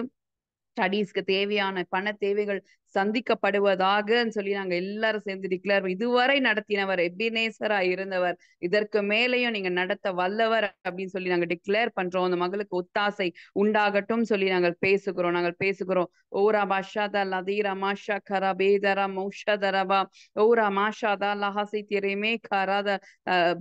ஸ்டடீஸ்க்கு தேவையான பண தேவைகள் சந்திக்கப்படுவதாக சொல்லி நாங்க எல்லாரும் சேர்ந்து டிக்ளேர் இதுவரை நடத்தினவர் எபினேசரா இருந்தவர் இதற்கு மேலையும் நீங்க நடத்த வல்லவர் அப்படின்னு சொல்லி நாங்க டிக்ளேர் பண்றோம் அந்த மகளுக்கு ஒத்தாசை உண்டாகட்டும் சொல்லி நாங்கள் பேசுகிறோம் நாங்கள் பேசுகிறோம் ஓரா பாஷாதா லதீரா மாஷா கரா பேதரா தரபா ஓரா மாஷாதா லஹாசை திரையுமே கராத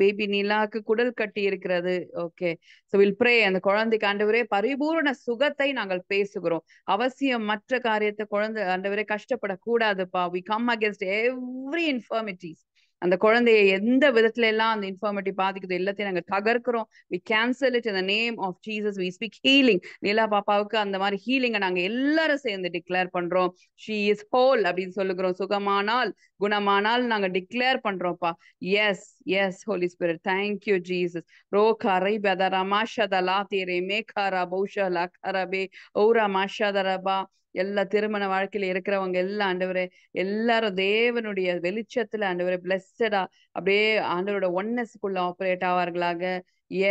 பேபி நிலாக்கு குடல் கட்டி இருக்கிறது ஓகே சோ வில் அந்த குழந்தைக்கு ஆண்டவரே பரிபூர்ண சுகத்தை நாங்கள் பேசுகிறோம் அவசியம் மற்ற காரியத்தை குழந்தை ஆண்டவரே கஷ்ட கஷ்டப்படக்கூடாதுப்பா we come against every infirmities அந்த குழந்தைய எந்த விதத்துல எல்லாம் அந்த இன்ஃபார்மிட்டி பாதிக்குது எல்லாத்தையும் நாங்க தகர்க்கிறோம் we cancel it in the name of Jesus we speak healing Nila பாப்பாவுக்கு அந்த மாதிரி ஹீலிங்கை நாங்க எல்லாரும் சேர்ந்து டிக்ளேர் பண்றோம் ஷீ இஸ் ஹோல் அப்படின்னு சொல்லுகிறோம் சுகமானால் குணமானால் நாங்க டிக்ளேர் பண்றோம்ப்பா yes yes Holi spirit thank you Jesus ரோ கரை பெதரமா ஷதலா தேரே மே கரா பௌஷலா கரபே ஓரா மாஷதரபா எல்லா திருமண வாழ்க்கையில இருக்கிறவங்க எல்லாம் ஆண்டவரே எல்லாரும் தேவனுடைய வெளிச்சத்துல ஆண்டவரை பிளஸ்டா அப்படியே ஆண்டவரோட ஒன்னஸ்க்குள்ள ஆப்ரேட் ஆவார்களாக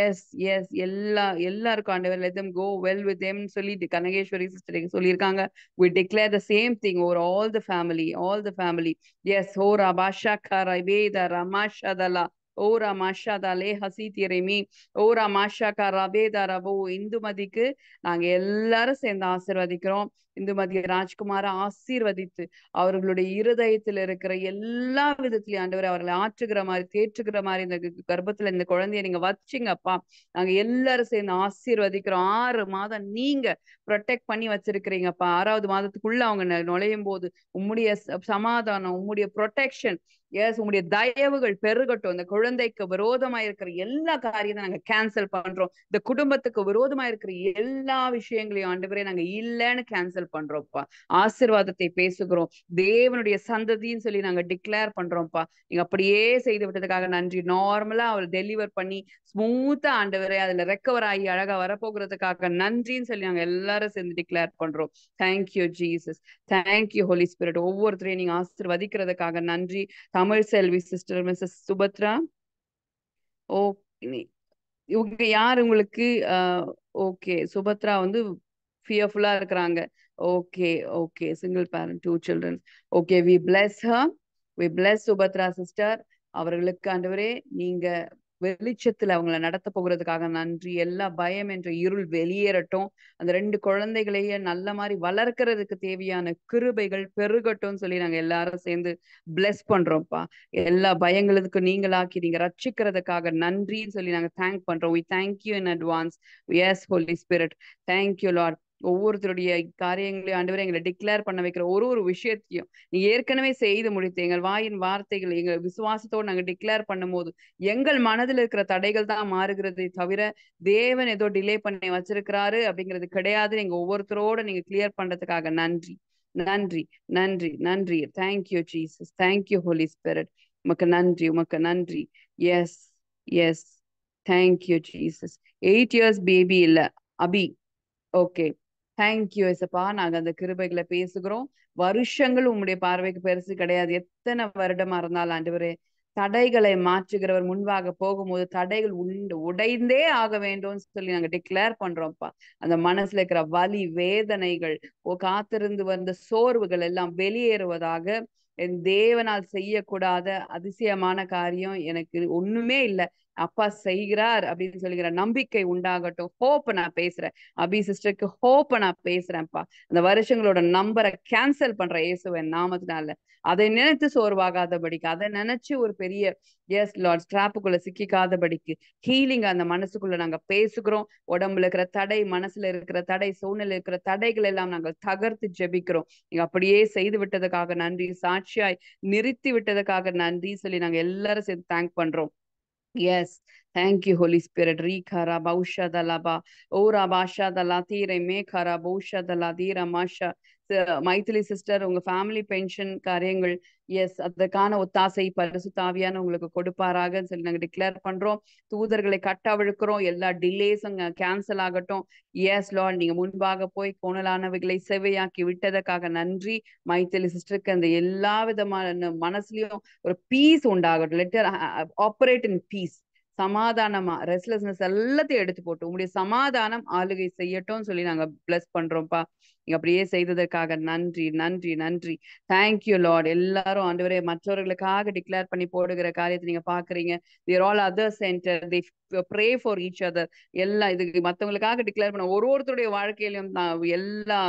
எஸ் எஸ் எல்லா எல்லாருக்கும் ஆண்டவர் லெட் கோ வெல் வித் தேம்னு சொல்லி கனகேஸ்வரி சிஸ்டர் சொல்லியிருக்காங்க we declare the same thing over all the family all the family yes ரா பாஷா காரா வேதா ரமாஷா தலா ஓரா மாஷா தாலே ஹசீத் இறைமி ஓரா மாஷா கா ரபே ரபோ இந்துமதிக்கு நாங்க எல்லாரும் சேர்ந்து ஆசிர்வதிக்கிறோம் மதிய ராஜ்குமாரை ஆசீர்வதித்து அவர்களுடைய இருதயத்தில் இருக்கிற எல்லா விதத்திலையும் ஆண்டவர் அவர்களை ஆற்றுகிற மாதிரி தேற்றுகிற மாதிரி இந்த கர்ப்பத்துல இந்த குழந்தைய நீங்க வச்சிங்கப்பா நாங்க எல்லாரும் சேர்ந்து ஆசீர்வதிக்கிறோம் ஆறு மாதம் நீங்க ப்ரொடெக்ட் பண்ணி வச்சிருக்கிறீங்கப்பா ஆறாவது மாதத்துக்குள்ள அவங்க நுழையும் போது உம்முடைய சமாதானம் உம்முடைய ப்ரொடெக்ஷன் எஸ் உங்களுடைய தயவுகள் பெருகட்டும் இந்த குழந்தைக்கு விரோதமா இருக்கிற எல்லா காரியத்தை நாங்க கேன்சல் பண்றோம் இந்த குடும்பத்துக்கு விரோதமா இருக்கிற எல்லா விஷயங்களையும் ஆண்டு நாங்க இல்லைன்னு கேன்சல் ஆறுதல் பண்றோம்ப்பா ஆசிர்வாதத்தை பேசுகிறோம் தேவனுடைய சந்ததின்னு சொல்லி நாங்க டிக்ளேர் பண்றோம்ப்பா நீங்க அப்படியே செய்து விட்டதுக்காக நன்றி நார்மலா அவர் டெலிவர் பண்ணி ஸ்மூத்தா ஆண்டவரை அதுல ரெக்கவர் ஆகி அழகா வரப்போகிறதுக்காக நன்றின்னு சொல்லி நாங்க எல்லாரும் சேர்ந்து டிக்ளேர் பண்றோம் thank you Jesus thank you Holi Spirit ஒவ்வொருத்தரையும் நீங்க ஆசிர்வதிக்கிறதுக்காக நன்றி Tamil Selvi sister Mrs Subhadra okay இவங்க யார் உங்களுக்கு ஓகே சுபத்ரா வந்து ஃபியர்ஃபுல்லா இருக்கிறாங்க okay okay single parent, two children. Okay, we bless her. We bless Subhatra sister. அவர்களுக்கு ஆண்டவரே நீங்க வெளிச்சத்துல அவங்கள நடத்த போகிறதுக்காக நன்றி எல்லா பயம் என்ற இருள் வெளியேறட்டும் அந்த ரெண்டு குழந்தைகளையே நல்ல மாதிரி வளர்க்கறதுக்கு தேவையான கிருபைகள் பெருகட்டும் சொல்லி நாங்க எல்லாரும் சேர்ந்து பிளெஸ் பண்றோம்ப்பா எல்லா பயங்களுக்கு நீங்களாக்கி நீங்க ரட்சிக்கிறதுக்காக நன்றின்னு சொல்லி நாங்க தேங்க் பண்றோம் we thank you in advance yes Holi spirit thank you lot ஒவ்வொருத்தருடைய காரியங்களையும் ஆண்டவரை எங்களை டிக்ளேர் பண்ண வைக்கிற ஒரு ஒரு விஷயத்தையும் நீ ஏற்கனவே செய்து முடித்து எங்கள் வாயின் வார்த்தைகள் எங்கள் விசுவாசத்தோடு நாங்க டிக்ளேர் போது எங்கள் மனதில் இருக்கிற தடைகள் தான் மாறுகிறதே தவிர தேவன் ஏதோ டிலே பண்ணி வச்சிருக்கிறாரு அப்படிங்கிறது கிடையாது நீங்க ஒவ்வொருத்தரோட நீங்க கிளியர் பண்றதுக்காக நன்றி நன்றி நன்றி நன்றி thank you Jesus thank you Holi Spirit உமக்கு நன்றி உமக்கு நன்றி yes yes thank you Jesus eight years baby இல்ல அபி ஓகே தேங்க்யூ இசப்பா நாங்க அந்த கிருபைகளை பேசுகிறோம் வருஷங்கள் உங்களுடைய பார்வைக்கு பெருசு கிடையாது எத்தனை வருடமா இருந்தாலும் ஆண்டவரே தடைகளை மாற்றுகிறவர் முன்பாக போகும்போது தடைகள் உண்டு உடைந்தே ஆக வேண்டும்னு சொல்லி நாங்க டிக்ளேர் பண்றோம்ப்பா அந்த மனசுல இருக்கிற வலி வேதனைகள் ஓ காத்திருந்து வந்த சோர்வுகள் எல்லாம் வெளியேறுவதாக என் தேவனால் செய்யக்கூடாத அதிசயமான காரியம் எனக்கு ஒண்ணுமே இல்லை அப்பா செய்கிறார் அப்படின்னு சொல்லுகிற நம்பிக்கை உண்டாகட்டும் ஹோப்ப நான் பேசுறேன் அபி சிஸ்டருக்கு ஹோப்ப நான் பேசுறேன்ப்பா அந்த வருஷங்களோட நம்பரை கேன்சல் பண்ற இயேசுவன் நாமத்தினால அதை நினைத்து சோர்வாகாதபடிக்கு அதை நினைச்சு ஒரு பெரிய எஸ் லார்ட் ஸ்ட்ராப்புக்குள்ள சிக்கிக்காதபடிக்கு ஹீலிங் அந்த மனசுக்குள்ள நாங்க பேசுகிறோம் உடம்புல இருக்கிற தடை மனசுல இருக்கிற தடை சூழ்நிலை இருக்கிற தடைகள் எல்லாம் நாங்கள் தகர்த்து ஜெபிக்கிறோம் நீங்க அப்படியே செய்து விட்டதுக்காக நன்றி சாட்சியாய் நிறுத்தி விட்டதுக்காக நன்றி சொல்லி நாங்க எல்லாரும் சேர்ந்து தேங்க் பண்றோம் Yes, Thank you, Holy Spirit. Rikara bausha dalaba. Ora basha dalatire mekara bausha daladira masha. Maithili sister உங்க ஃபேமிலி பென்ஷன் காரியங்கள் எஸ் அதற்கான ஒத்தாசை பரிசு தாவியான உங்களுக்கு கொடுப்பாராக சொல்லி நாங்க டிக்ளேர் பண்றோம் தூதர்களை அவிழுக்கிறோம் எல்லா டிலேஸ் அங்க கேன்சல் ஆகட்டும் எஸ் லா நீங்க முன்பாக போய் கோணலானவைகளை செவையாக்கி விட்டதற்காக நன்றி மைத்திலி சிஸ்டருக்கு அந்த எல்லா விதமான மனசுலயும் ஒரு பீஸ் உண்டாகட்டும் லெட்டர் ஆப்ரேட் இன் பீஸ் சமாதானமா ரெஸ்ட்லெஸ்னஸ் எல்லாத்தையும் எடுத்து போட்டு உங்களுடைய சமாதானம் ஆளுகை செய்யட்டும் சொல்லி நாங்க பிளஸ் பண்றோம்ப்பா நீங்க அப்படியே செய்ததற்காக நன்றி நன்றி நன்றி தேங்க்யூ லார்ட் எல்லாரும் வரைய மற்றவர்களுக்காக டிக்ளேர் பண்ணி போடுகிற காரியத்தை நீங்க பாக்குறீங்க they're all other center they pray for each other எல்லா இது மத்தவங்களுக்காக டிக்ளேர் பண்ண ஒரு ஒருத்தருடைய வாழ்க்கையிலும் எல்லா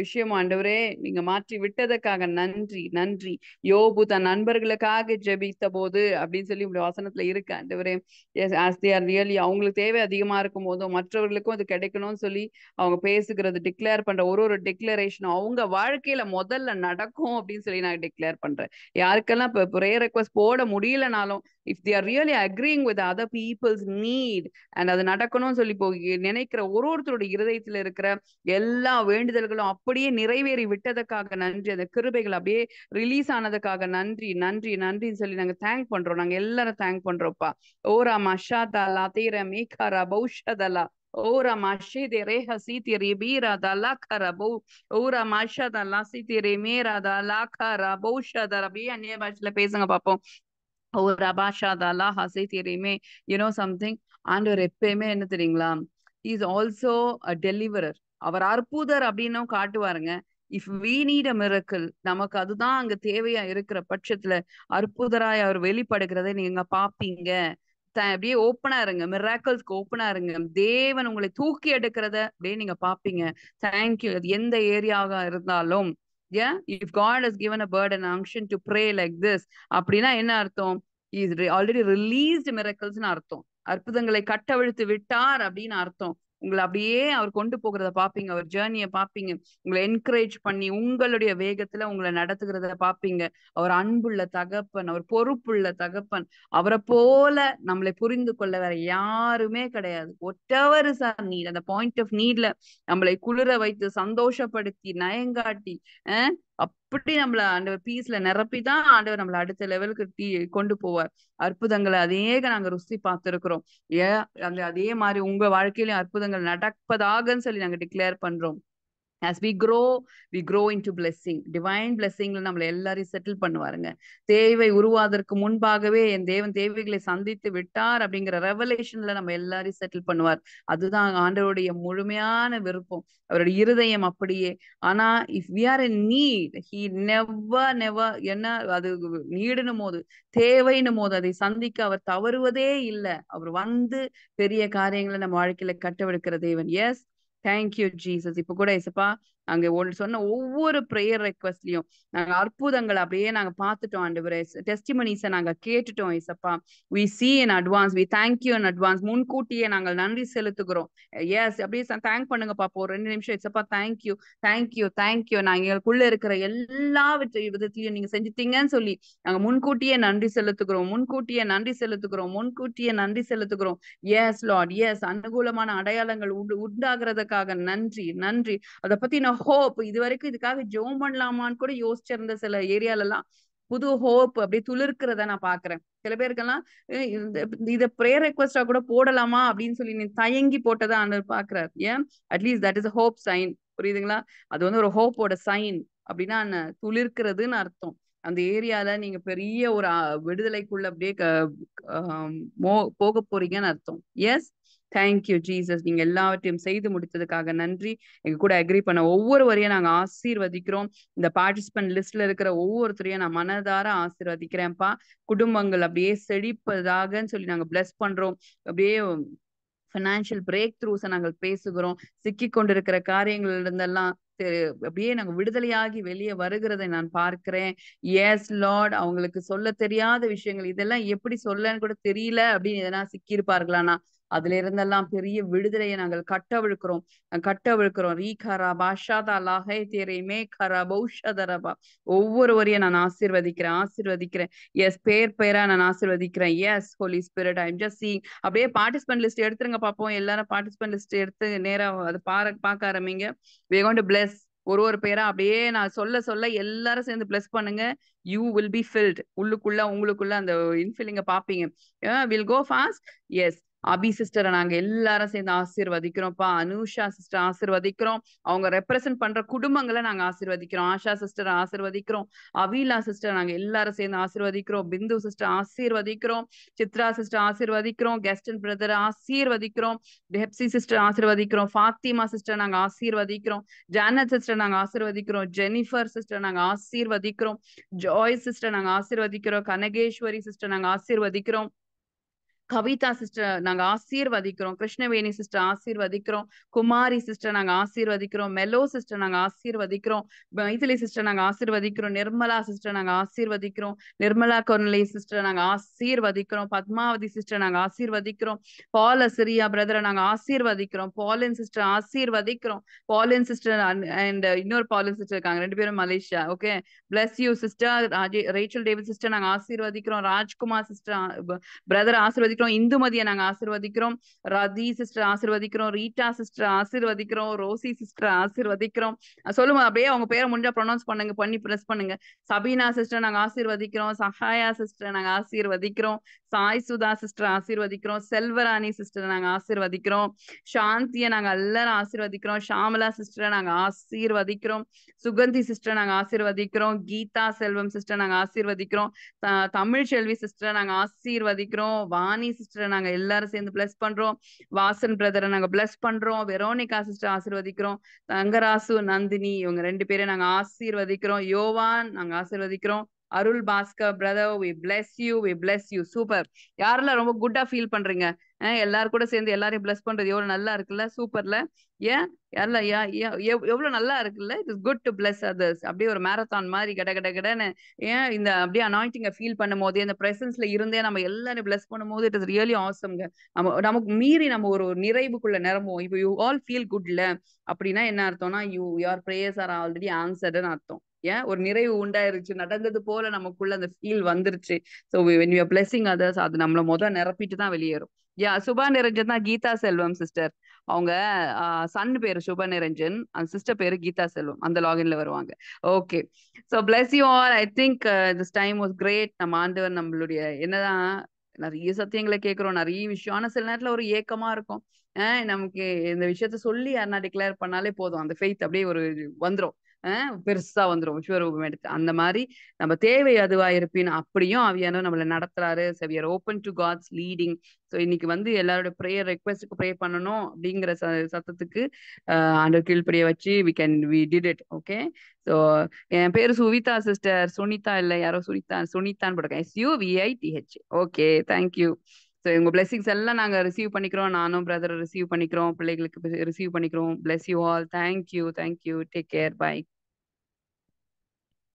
விஷயம் ஆண்டவரே நீங்க மாற்றி விட்டதற்காக நன்றி நன்றி யோபு தன் நண்பர்களுக்காக ஜெபித்த போது அப்படின்னு சொல்லி வசனத்துல இருக்கு ஆண்டவரே ஆஸ் தே ஆர் ரியலி அவங்களுக்கு தேவை அதிகமா இருக்கும் போதும் மற்றவர்களுக்கும் அது கிடைக்கணும்னு சொல்லி அவங்க பேசுகிறது டிக்ளேர் பண்ற ஒரு ஒரு டிக்ளரேஷன் அவங்க வாழ்க்கையில முதல்ல நடக்கும் அப்படின்னு சொல்லி நான் டிக்ளேர் பண்றேன் யாருக்கெல்லாம் இப்போ ப்ரேயர் ரெக்வஸ்ட் போட முடியலனாலும் if they are really agreeing with other people's need and அது நடக்கணும்னு சொல்லி நினைக்கிற ஒரு ஒருத்தருடைய இருதயத்துல இருக்கிற எல்லா வேண்டுதல்களும் அப்படியே நிறைவேறி விட்டதுக்காக நன்றி அந்த கிருபைகள் அப்படியே ரிலீஸ் ஆனதுக்காக நன்றி நன்றி நன்றின்னு சொல்லி நாங்க தேங்க் பண்றோம் நாங்க எல்லாரும் தேங்க் பண்றோம்ப்பா ஓரா தாலா தீர மீகாரா பௌஷதலா ஓரா மஷேதே ரேஹ சீத்திரி பீராதா லாக்கரா பௌ ஓரா மஷாதா லாசித்திரி மேராதா லாக்கரா பௌஷதலா அப்படியே அந்நிய பாஷையில பேசுங்க பார்ப்போம் ஓரா பாஷாதா தாலா ஹசை தெரியுமே யூனோ சம்திங் ஆண்டவர் எப்பயுமே என்ன தெரியுங்களா இஸ் ஆல்சோ அ டெலிவரர் அவர் அற்புதர் அப்படின்னும் காட்டுவாருங்க if we need a miracle நமக்கு அதுதான் அங்க தேவையா இருக்கிற பட்சத்துல அற்புதராய் அவர் வெளிப்படுகிறத நீங்க பாப்பீங்க அப்படியே ஓப்பனா இருங்க மிராக்கல்ஸ்க்கு ஓப்பனா இருங்க தேவன் உங்களை தூக்கி எடுக்கிறத அப்படியே நீங்க பாப்பீங்க தேங்க்யூ அது எந்த ஏரியாவாக இருந்தாலும் ஏன் if God given a bird and to pray like this அப்படின்னா என்ன அர்த்தம் இஸ் ஆல்ரெடி ரிலீஸ்டு மிரக்கல்ஸ்னு அர்த்தம் அற்புதங்களை கட்டவிழ்த்து விட்டார் அப்படின்னு அர்த்தம் உங்களை அப்படியே அவர் கொண்டு போகிறத பாப்பீங்க அவர் ஜேர்னியை பாப்பீங்க உங்களை என்கரேஜ் பண்ணி உங்களுடைய வேகத்துல உங்களை நடத்துகிறத பாப்பீங்க அவர் அன்புள்ள தகப்பன் அவர் பொறுப்புள்ள தகப்பன் அவரை போல நம்மளை புரிந்து கொள்ள வேற யாருமே கிடையாது ஒட்டவர் சார் நீட் அந்த பாயிண்ட் ஆஃப் நீட்ல நம்மளை குளிர வைத்து சந்தோஷப்படுத்தி நயங்காட்டி அப் அப்படி நம்மள ஆண்டவர் பீஸ்ல நிரப்பி தான் ஆண்டவர் நம்மள அடுத்த லெவலுக்கு டீ கொண்டு போவார் அற்புதங்களை அதேக நாங்க ருசி பார்த்திருக்கிறோம் ஏ அந்த அதே மாதிரி உங்க வாழ்க்கையிலும் அற்புதங்கள் நடப்பதாகன்னு சொல்லி நாங்க டிக்ளேர் பண்றோம் as we grow we grow into blessing divine பிளெஸ்ஸிங்ல நம்மளை எல்லாரையும் செட்டில் பண்ணுவாருங்க தேவை உருவாதற்கு முன்பாகவே என் தேவன் தேவைகளை சந்தித்து விட்டார் அப்படிங்கிற ரெவலேஷன்ல நம்ம எல்லாரையும் செட்டில் பண்ணுவார் அதுதான் ஆண்டவருடைய முழுமையான விருப்பம் அவருடைய இருதயம் அப்படியே ஆனா if we are in need he நெவ நெவர் என்ன அது நீடுனும் போது தேவைன்னு போது அதை சந்திக்க அவர் தவறுவதே இல்லை அவர் வந்து பெரிய காரியங்களை நம்ம வாழ்க்கையில கட்டவிழ்க்கிற தேவன் எஸ் Thank you, Jesus. கூட இசப்பா அங்க சொன்ன ஒவ்வொரு ப்ரேயர் ரெக்வஸ்ட்லயும் நாங்க அற்புதங்களை அப்படியே நாங்க பார்த்துட்டோம் ஆண்டவரே டெஸ்டிமனிஸை நாங்க கேட்டுட்டோம் இசப்பா we see in advance we thank you in advance முன்கூட்டியே நாங்கள் நன்றி செலுத்துகிறோம் எஸ் அப்படியே தேங்க் பண்ணுங்க பாப்போம் ரெண்டு நிமிஷம் இசப்பா தேங்க்யூ தேங்க்யூ தேங்க்யூ நாங்க எங்களுக்குள்ள இருக்கிற எல்லா விதத்திலையும் நீங்க செஞ்சுட்டீங்கன்னு சொல்லி நாங்க முன்கூட்டியே நன்றி செலுத்துகிறோம் முன்கூட்டியே நன்றி செலுத்துகிறோம் முன்கூட்டியே நன்றி செலுத்துகிறோம் எஸ் லார்ட் எஸ் அனுகூலமான அடையாளங்கள் உண்டாகிறதுக்காக நன்றி நன்றி அதை பத்தி நான் ஹோப் இது வரைக்கும் இதுக்காக ஜோம் பண்ணலாமான்னு கூட யோசிச்சிருந்த சில ஏரியால எல்லாம் புது ஹோப் அப்படியே துளிர்க்கிறத நான் பாக்குறேன் சில பேருக்கெல்லாம் இத ப்ரேயர் ரெக்வஸ்டா கூட போடலாமா அப்படின்னு சொல்லி நீ தயங்கி போட்டதா ஆண்டவர் பாக்குறார் ஏன் at least that is hope sign புரியுதுங்களா அது வந்து ஒரு ஹோப்போட சைன் அப்படின்னா துளிர்க்கிறதுன்னு அர்த்தம் அந்த ஏரியால நீங்க பெரிய ஒரு விடுதலைக்குள்ள அப்படியே போக போறீங்கன்னு அர்த்தம் எஸ் தேங்க்யூ ஜீசஸ் நீங்க எல்லாவற்றையும் செய்து முடித்ததுக்காக நன்றி எங்க கூட அக்ரி பண்ண ஒவ்வொருவரையும் நாங்க ஆசீர்வதிக்கிறோம் இந்த பார்ட்டிசிபென்ட் லிஸ்ட்ல இருக்கிற ஒவ்வொருத்தரையும் நான் மனதார ஆசீர்வதிக்கிறேன்ப்பா குடும்பங்கள் அப்படியே செழிப்பதாகன்னு சொல்லி நாங்க பிளஸ் பண்றோம் அப்படியே ஃபினான்ஷியல் பிரேக் த்ரூஸை நாங்கள் பேசுகிறோம் சிக்கி கொண்டிருக்கிற காரியங்கள் இருந்தெல்லாம் அப்படியே நாங்க விடுதலையாகி வெளியே வருகிறதை நான் பார்க்கிறேன் எஸ் லார்ட் அவங்களுக்கு சொல்ல தெரியாத விஷயங்கள் இதெல்லாம் எப்படி சொல்லன்னு கூட தெரியல அப்படின்னு எதனா சிக்கியிருப்பார்களானா அதுல இருந்தெல்லாம் பெரிய விடுதலையை நாங்கள் கட்டவிழுக்கிறோம் கட்டவிழுக்கிறோம் ரீ கரா பாஷாதா லாகை தேரை மே கரா பௌஷதரபா ஒவ்வொருவரையும் நான் ஆசிர்வதிக்கிறேன் ஆசிர்வதிக்கிறேன் எஸ் பேர் பேரா நான் ஆசிர்வதிக்கிறேன் yes Holi Spirit I'm just see அப்படியே பார்ட்டிசிபென்ட் லிஸ்ட் எடுத்துருங்க பார்ப்போம் எல்லாரும் பார்ட்டிசிபென்ட் லிஸ்ட் எடுத்து நேரா அது பார பார்க்க ஆரம்பிங்க வேகோண்டு பிளஸ் ஒரு ஒரு பேரா அப்படியே நான் சொல்ல சொல்ல எல்லாரும் சேர்ந்து பிளஸ் பண்ணுங்க யூ வில் பி ஃபில்ட் உள்ளுக்குள்ள உங்களுக்குள்ள அந்த இன்ஃபில்லிங்க பாப்பீங்க will go fast yes Abhi சிஸ்டரை நாங்க எல்லாரும் சேர்ந்து ஆசீர்வதிக்கிறோம்ப்பா அனுஷா சிஸ்டர் ஆசிர்வதிக்கிறோம் அவங்க ரெப்ரசென்ட் பண்ற குடும்பங்களை நாங்க ஆசீர்வதிக்கிறோம் ஆஷா சிஸ்டர் ஆசீர்வதிக்கிறோம் அவிலா சிஸ்டர் நாங்க எல்லாரும் சேர்ந்து ஆசிர்வதிக்கிறோம் பிந்து சிஸ்டர் ஆசீர்வதிக்கிறோம் சித்ரா சிஸ்டர் ஆசிர்வதிக்கிறோம் கெஸ்டன் பிரதர் ஆசீர்வதிக்கிறோம் ஹெப்சி சிஸ்டர் ஆசிர்வதிக்கிறோம் ஃபாத்திமா சிஸ்டர் நாங்க ஆசீர்வதிக்கிறோம் ஜானத் சிஸ்டர் நாங்க ஆசிர்வதிக்கிறோம் ஜெனிஃபர் சிஸ்டர் நாங்க ஆசீர்வதிக்கிறோம் ஜாய் சிஸ்டர் நாங்க ஆசிர்வதிக்கிறோம் கனகேஸ்வரி சிஸ்டர் நாங்க ஆசிர்வதிக்கிறோம் கவிதா சிஸ்டர் நாங்க ஆசீர்வதிக்கிறோம் கிருஷ்ணவேணி சிஸ்டர் ஆசீர்வதிக்கிறோம் குமாரி சிஸ்டர் நாங்க ஆசீர்வதிக்கிறோம் மெலோ சிஸ்டர் நாங்க ஆசீர்வதிக்கிறோம் மைதிலி சிஸ்டர் நாங்க ஆசீர்வதிக்கிறோம் நிர்மலா சிஸ்டர் நாங்க ஆசீர்வதிக்கிறோம் நிர்மலா கொர்னலி சிஸ்டர் நாங்க ஆசீர்வதிக்கிறோம் பத்மாவதி சிஸ்டர் நாங்க ஆசீர்வதிக்கிறோம் பால சிரியா பிரதரை நாங்க ஆசீர்வதிக்கிறோம் பாலின் சிஸ்டர் ஆசீர்வதிக்கிறோம் பாலின் சிஸ்டர் அண்ட் இன்னொரு பாலின் சிஸ்டர் இருக்காங்க ரெண்டு பேரும் Malaysia okay bless you sister Rachel David sister நாங்க ஆசீர்வதிக்கிறோம் ராஜ்குமார் சிஸ்டர் பிரதர் ஆசீர்வதி ஆசிர்வதிக்கிறோம் இந்துமதியை நாங்க ஆசிர்வதிக்கிறோம் ரதி சிஸ்டர் ஆசிர்வதிக்கிறோம் ரீட்டா சிஸ்டர் ஆசிர்வதிக்கிறோம் ரோசி சிஸ்டர் ஆசிர்வதிக்கிறோம் சொல்லுங்க அப்படியே அவங்க பேரை முடிஞ்சா ப்ரொனவுன்ஸ் பண்ணுங்க பண்ணி பிரஸ் பண்ணுங்க சபீனா சிஸ்டர் நாங்க ஆசிர்வதிக்கிறோம் சஹாயா சிஸ்டர் நாங்க ஆசிர்வதிக்கிறோம் சாய் சுதா சிஸ்டர் ஆசீர்வதிக்கிறோம் செல்வராணி சிஸ்டர் நாங்க ஆசீர்வதிக்கிறோம் சாந்தியை நாங்க எல்லாரும் ஆசீர்வதிக்கிறோம் ஷாமலா சிஸ்டரை நாங்க ஆசீர்வதிக்கிறோம் சுகந்தி சிஸ்டரை நாங்க ஆசீர்வதிக்கிறோம் கீதா செல்வம் சிஸ்டர் நாங்க ஆசீர்வதிக்கிறோம் தமிழ் செல்வி சிஸ்டரை நாங்க ஆசீர்வதிக்கிறோம் வாணி சிஸ்டரை நாங்க எல்லாரும் சேர்ந்து பிளஸ் பண்றோம் வாசன் பிரதரை நாங்க பிளஸ் பண்றோம் வெரோனிகா சிஸ்டர் ஆசீர்வதிக்கிறோம் தங்கராசு நந்தினி இவங்க ரெண்டு பேரையும் நாங்க ஆசீர்வதிக்கிறோம் யோவான் நாங்க ஆசீர்வதிக்கிறோம் Arul Bhaskar brother we bless you we bless you super யாரெல்லாம் ரொம்ப குட்டா ஃபீல் பண்றீங்க எல்லாரும் கூட சேர்ந்து எல்லாரையும் பிளஸ் பண்றது எவ்வளவு நல்லா இருக்குல்ல சூப்பர்ல ஏன் எவ்வளவு நல்லா இருக்குல்ல it is good to bless others அப்படியே ஒரு மேரத்தான் மாதிரி கட கட கடன்னு ஏன் இந்த அப்படியே அனாயிட்டிங்க ஃபீல் பண்ணும் போது இந்த பிரசன்ஸ்ல இருந்தே நம்ம எல்லாரும் பிளஸ் பண்ணும் போது இட் இஸ் ரியலி ஆசம்ங்க நம்ம நமக்கு மீறி நம்ம ஒரு நிறைவுக்குள்ள நிரம்புவோம் இப்போ யூ ஆல் ஃபீல் குட்ல அப்படின்னா என்ன அர்த்தம்னா you your prayers are already ஆன்சர்டுன்னு அர்த்தம் ஏன் ஒரு நிறைவு உண்டாயிருச்சு நடந்தது போல நமக்குள்ள அந்த ஃபீல் வந்துருச்சு so when you blessing others அது நம்மள முதல் நிரப்பிட்டு தான் வெளியேறும் யா சுபா நிரஞ்சன் தான் கீதா செல்வம் சிஸ்டர் அவங்க சன் பேரு சுப நிரஞ்சன் அந்த சிஸ்டர் பேரு கீதா செல்வம் அந்த லாகின்ல வருவாங்க okay so bless you are I think this time was great நம்ம ஆண்டவர் நம்மளுடைய என்னதான் நிறைய சத்தியங்களை கேட்கிறோம் நிறைய விஷயம் ஆனா சில நேரத்துல ஒரு ஏக்கமா இருக்கும் நமக்கு இந்த விஷயத்த சொல்லி யாருனா டிக்ளேர் பண்ணாலே போதும் அந்த ஃபெய்த் அப்படியே ஒரு வந்துடும் பெருசா வந்துடும் சிவரூபம் எடுத்து அந்த மாதிரி நம்ம தேவை அதுவா இருப்பின் அப்படியும் அவியான நம்மளை நடத்துறாரு so we're open to God's leading so இன்னைக்கு வந்து எல்லாரோட ப்ரேயர் ரெக்வஸ்ட்டுக்கு ப்ரே பண்ணணும் அப்படிங்கிற ச சத்தத்துக்கு அந்த கீழ்படிய வச்சு we can we did it okay so என் பேர் சுவிதா சிஸ்டர் சுனிதா இல்லை யாரோ சுனிதா சுனிதான்னு போட்டிருக்கேன் S U V I T H okay thank you so உங்கள் பிளெஸிங்ஸ் எல்லாம் நாங்கள் ரிசீவ் பண்ணிக்கிறோம் நானும் பிரதரை ரிசீவ் பண்ணிக்கிறோம் பிள்ளைகளுக்கு ரிசீவ் பண்ணிக்கிறோம் bless you all thank you thank you take care by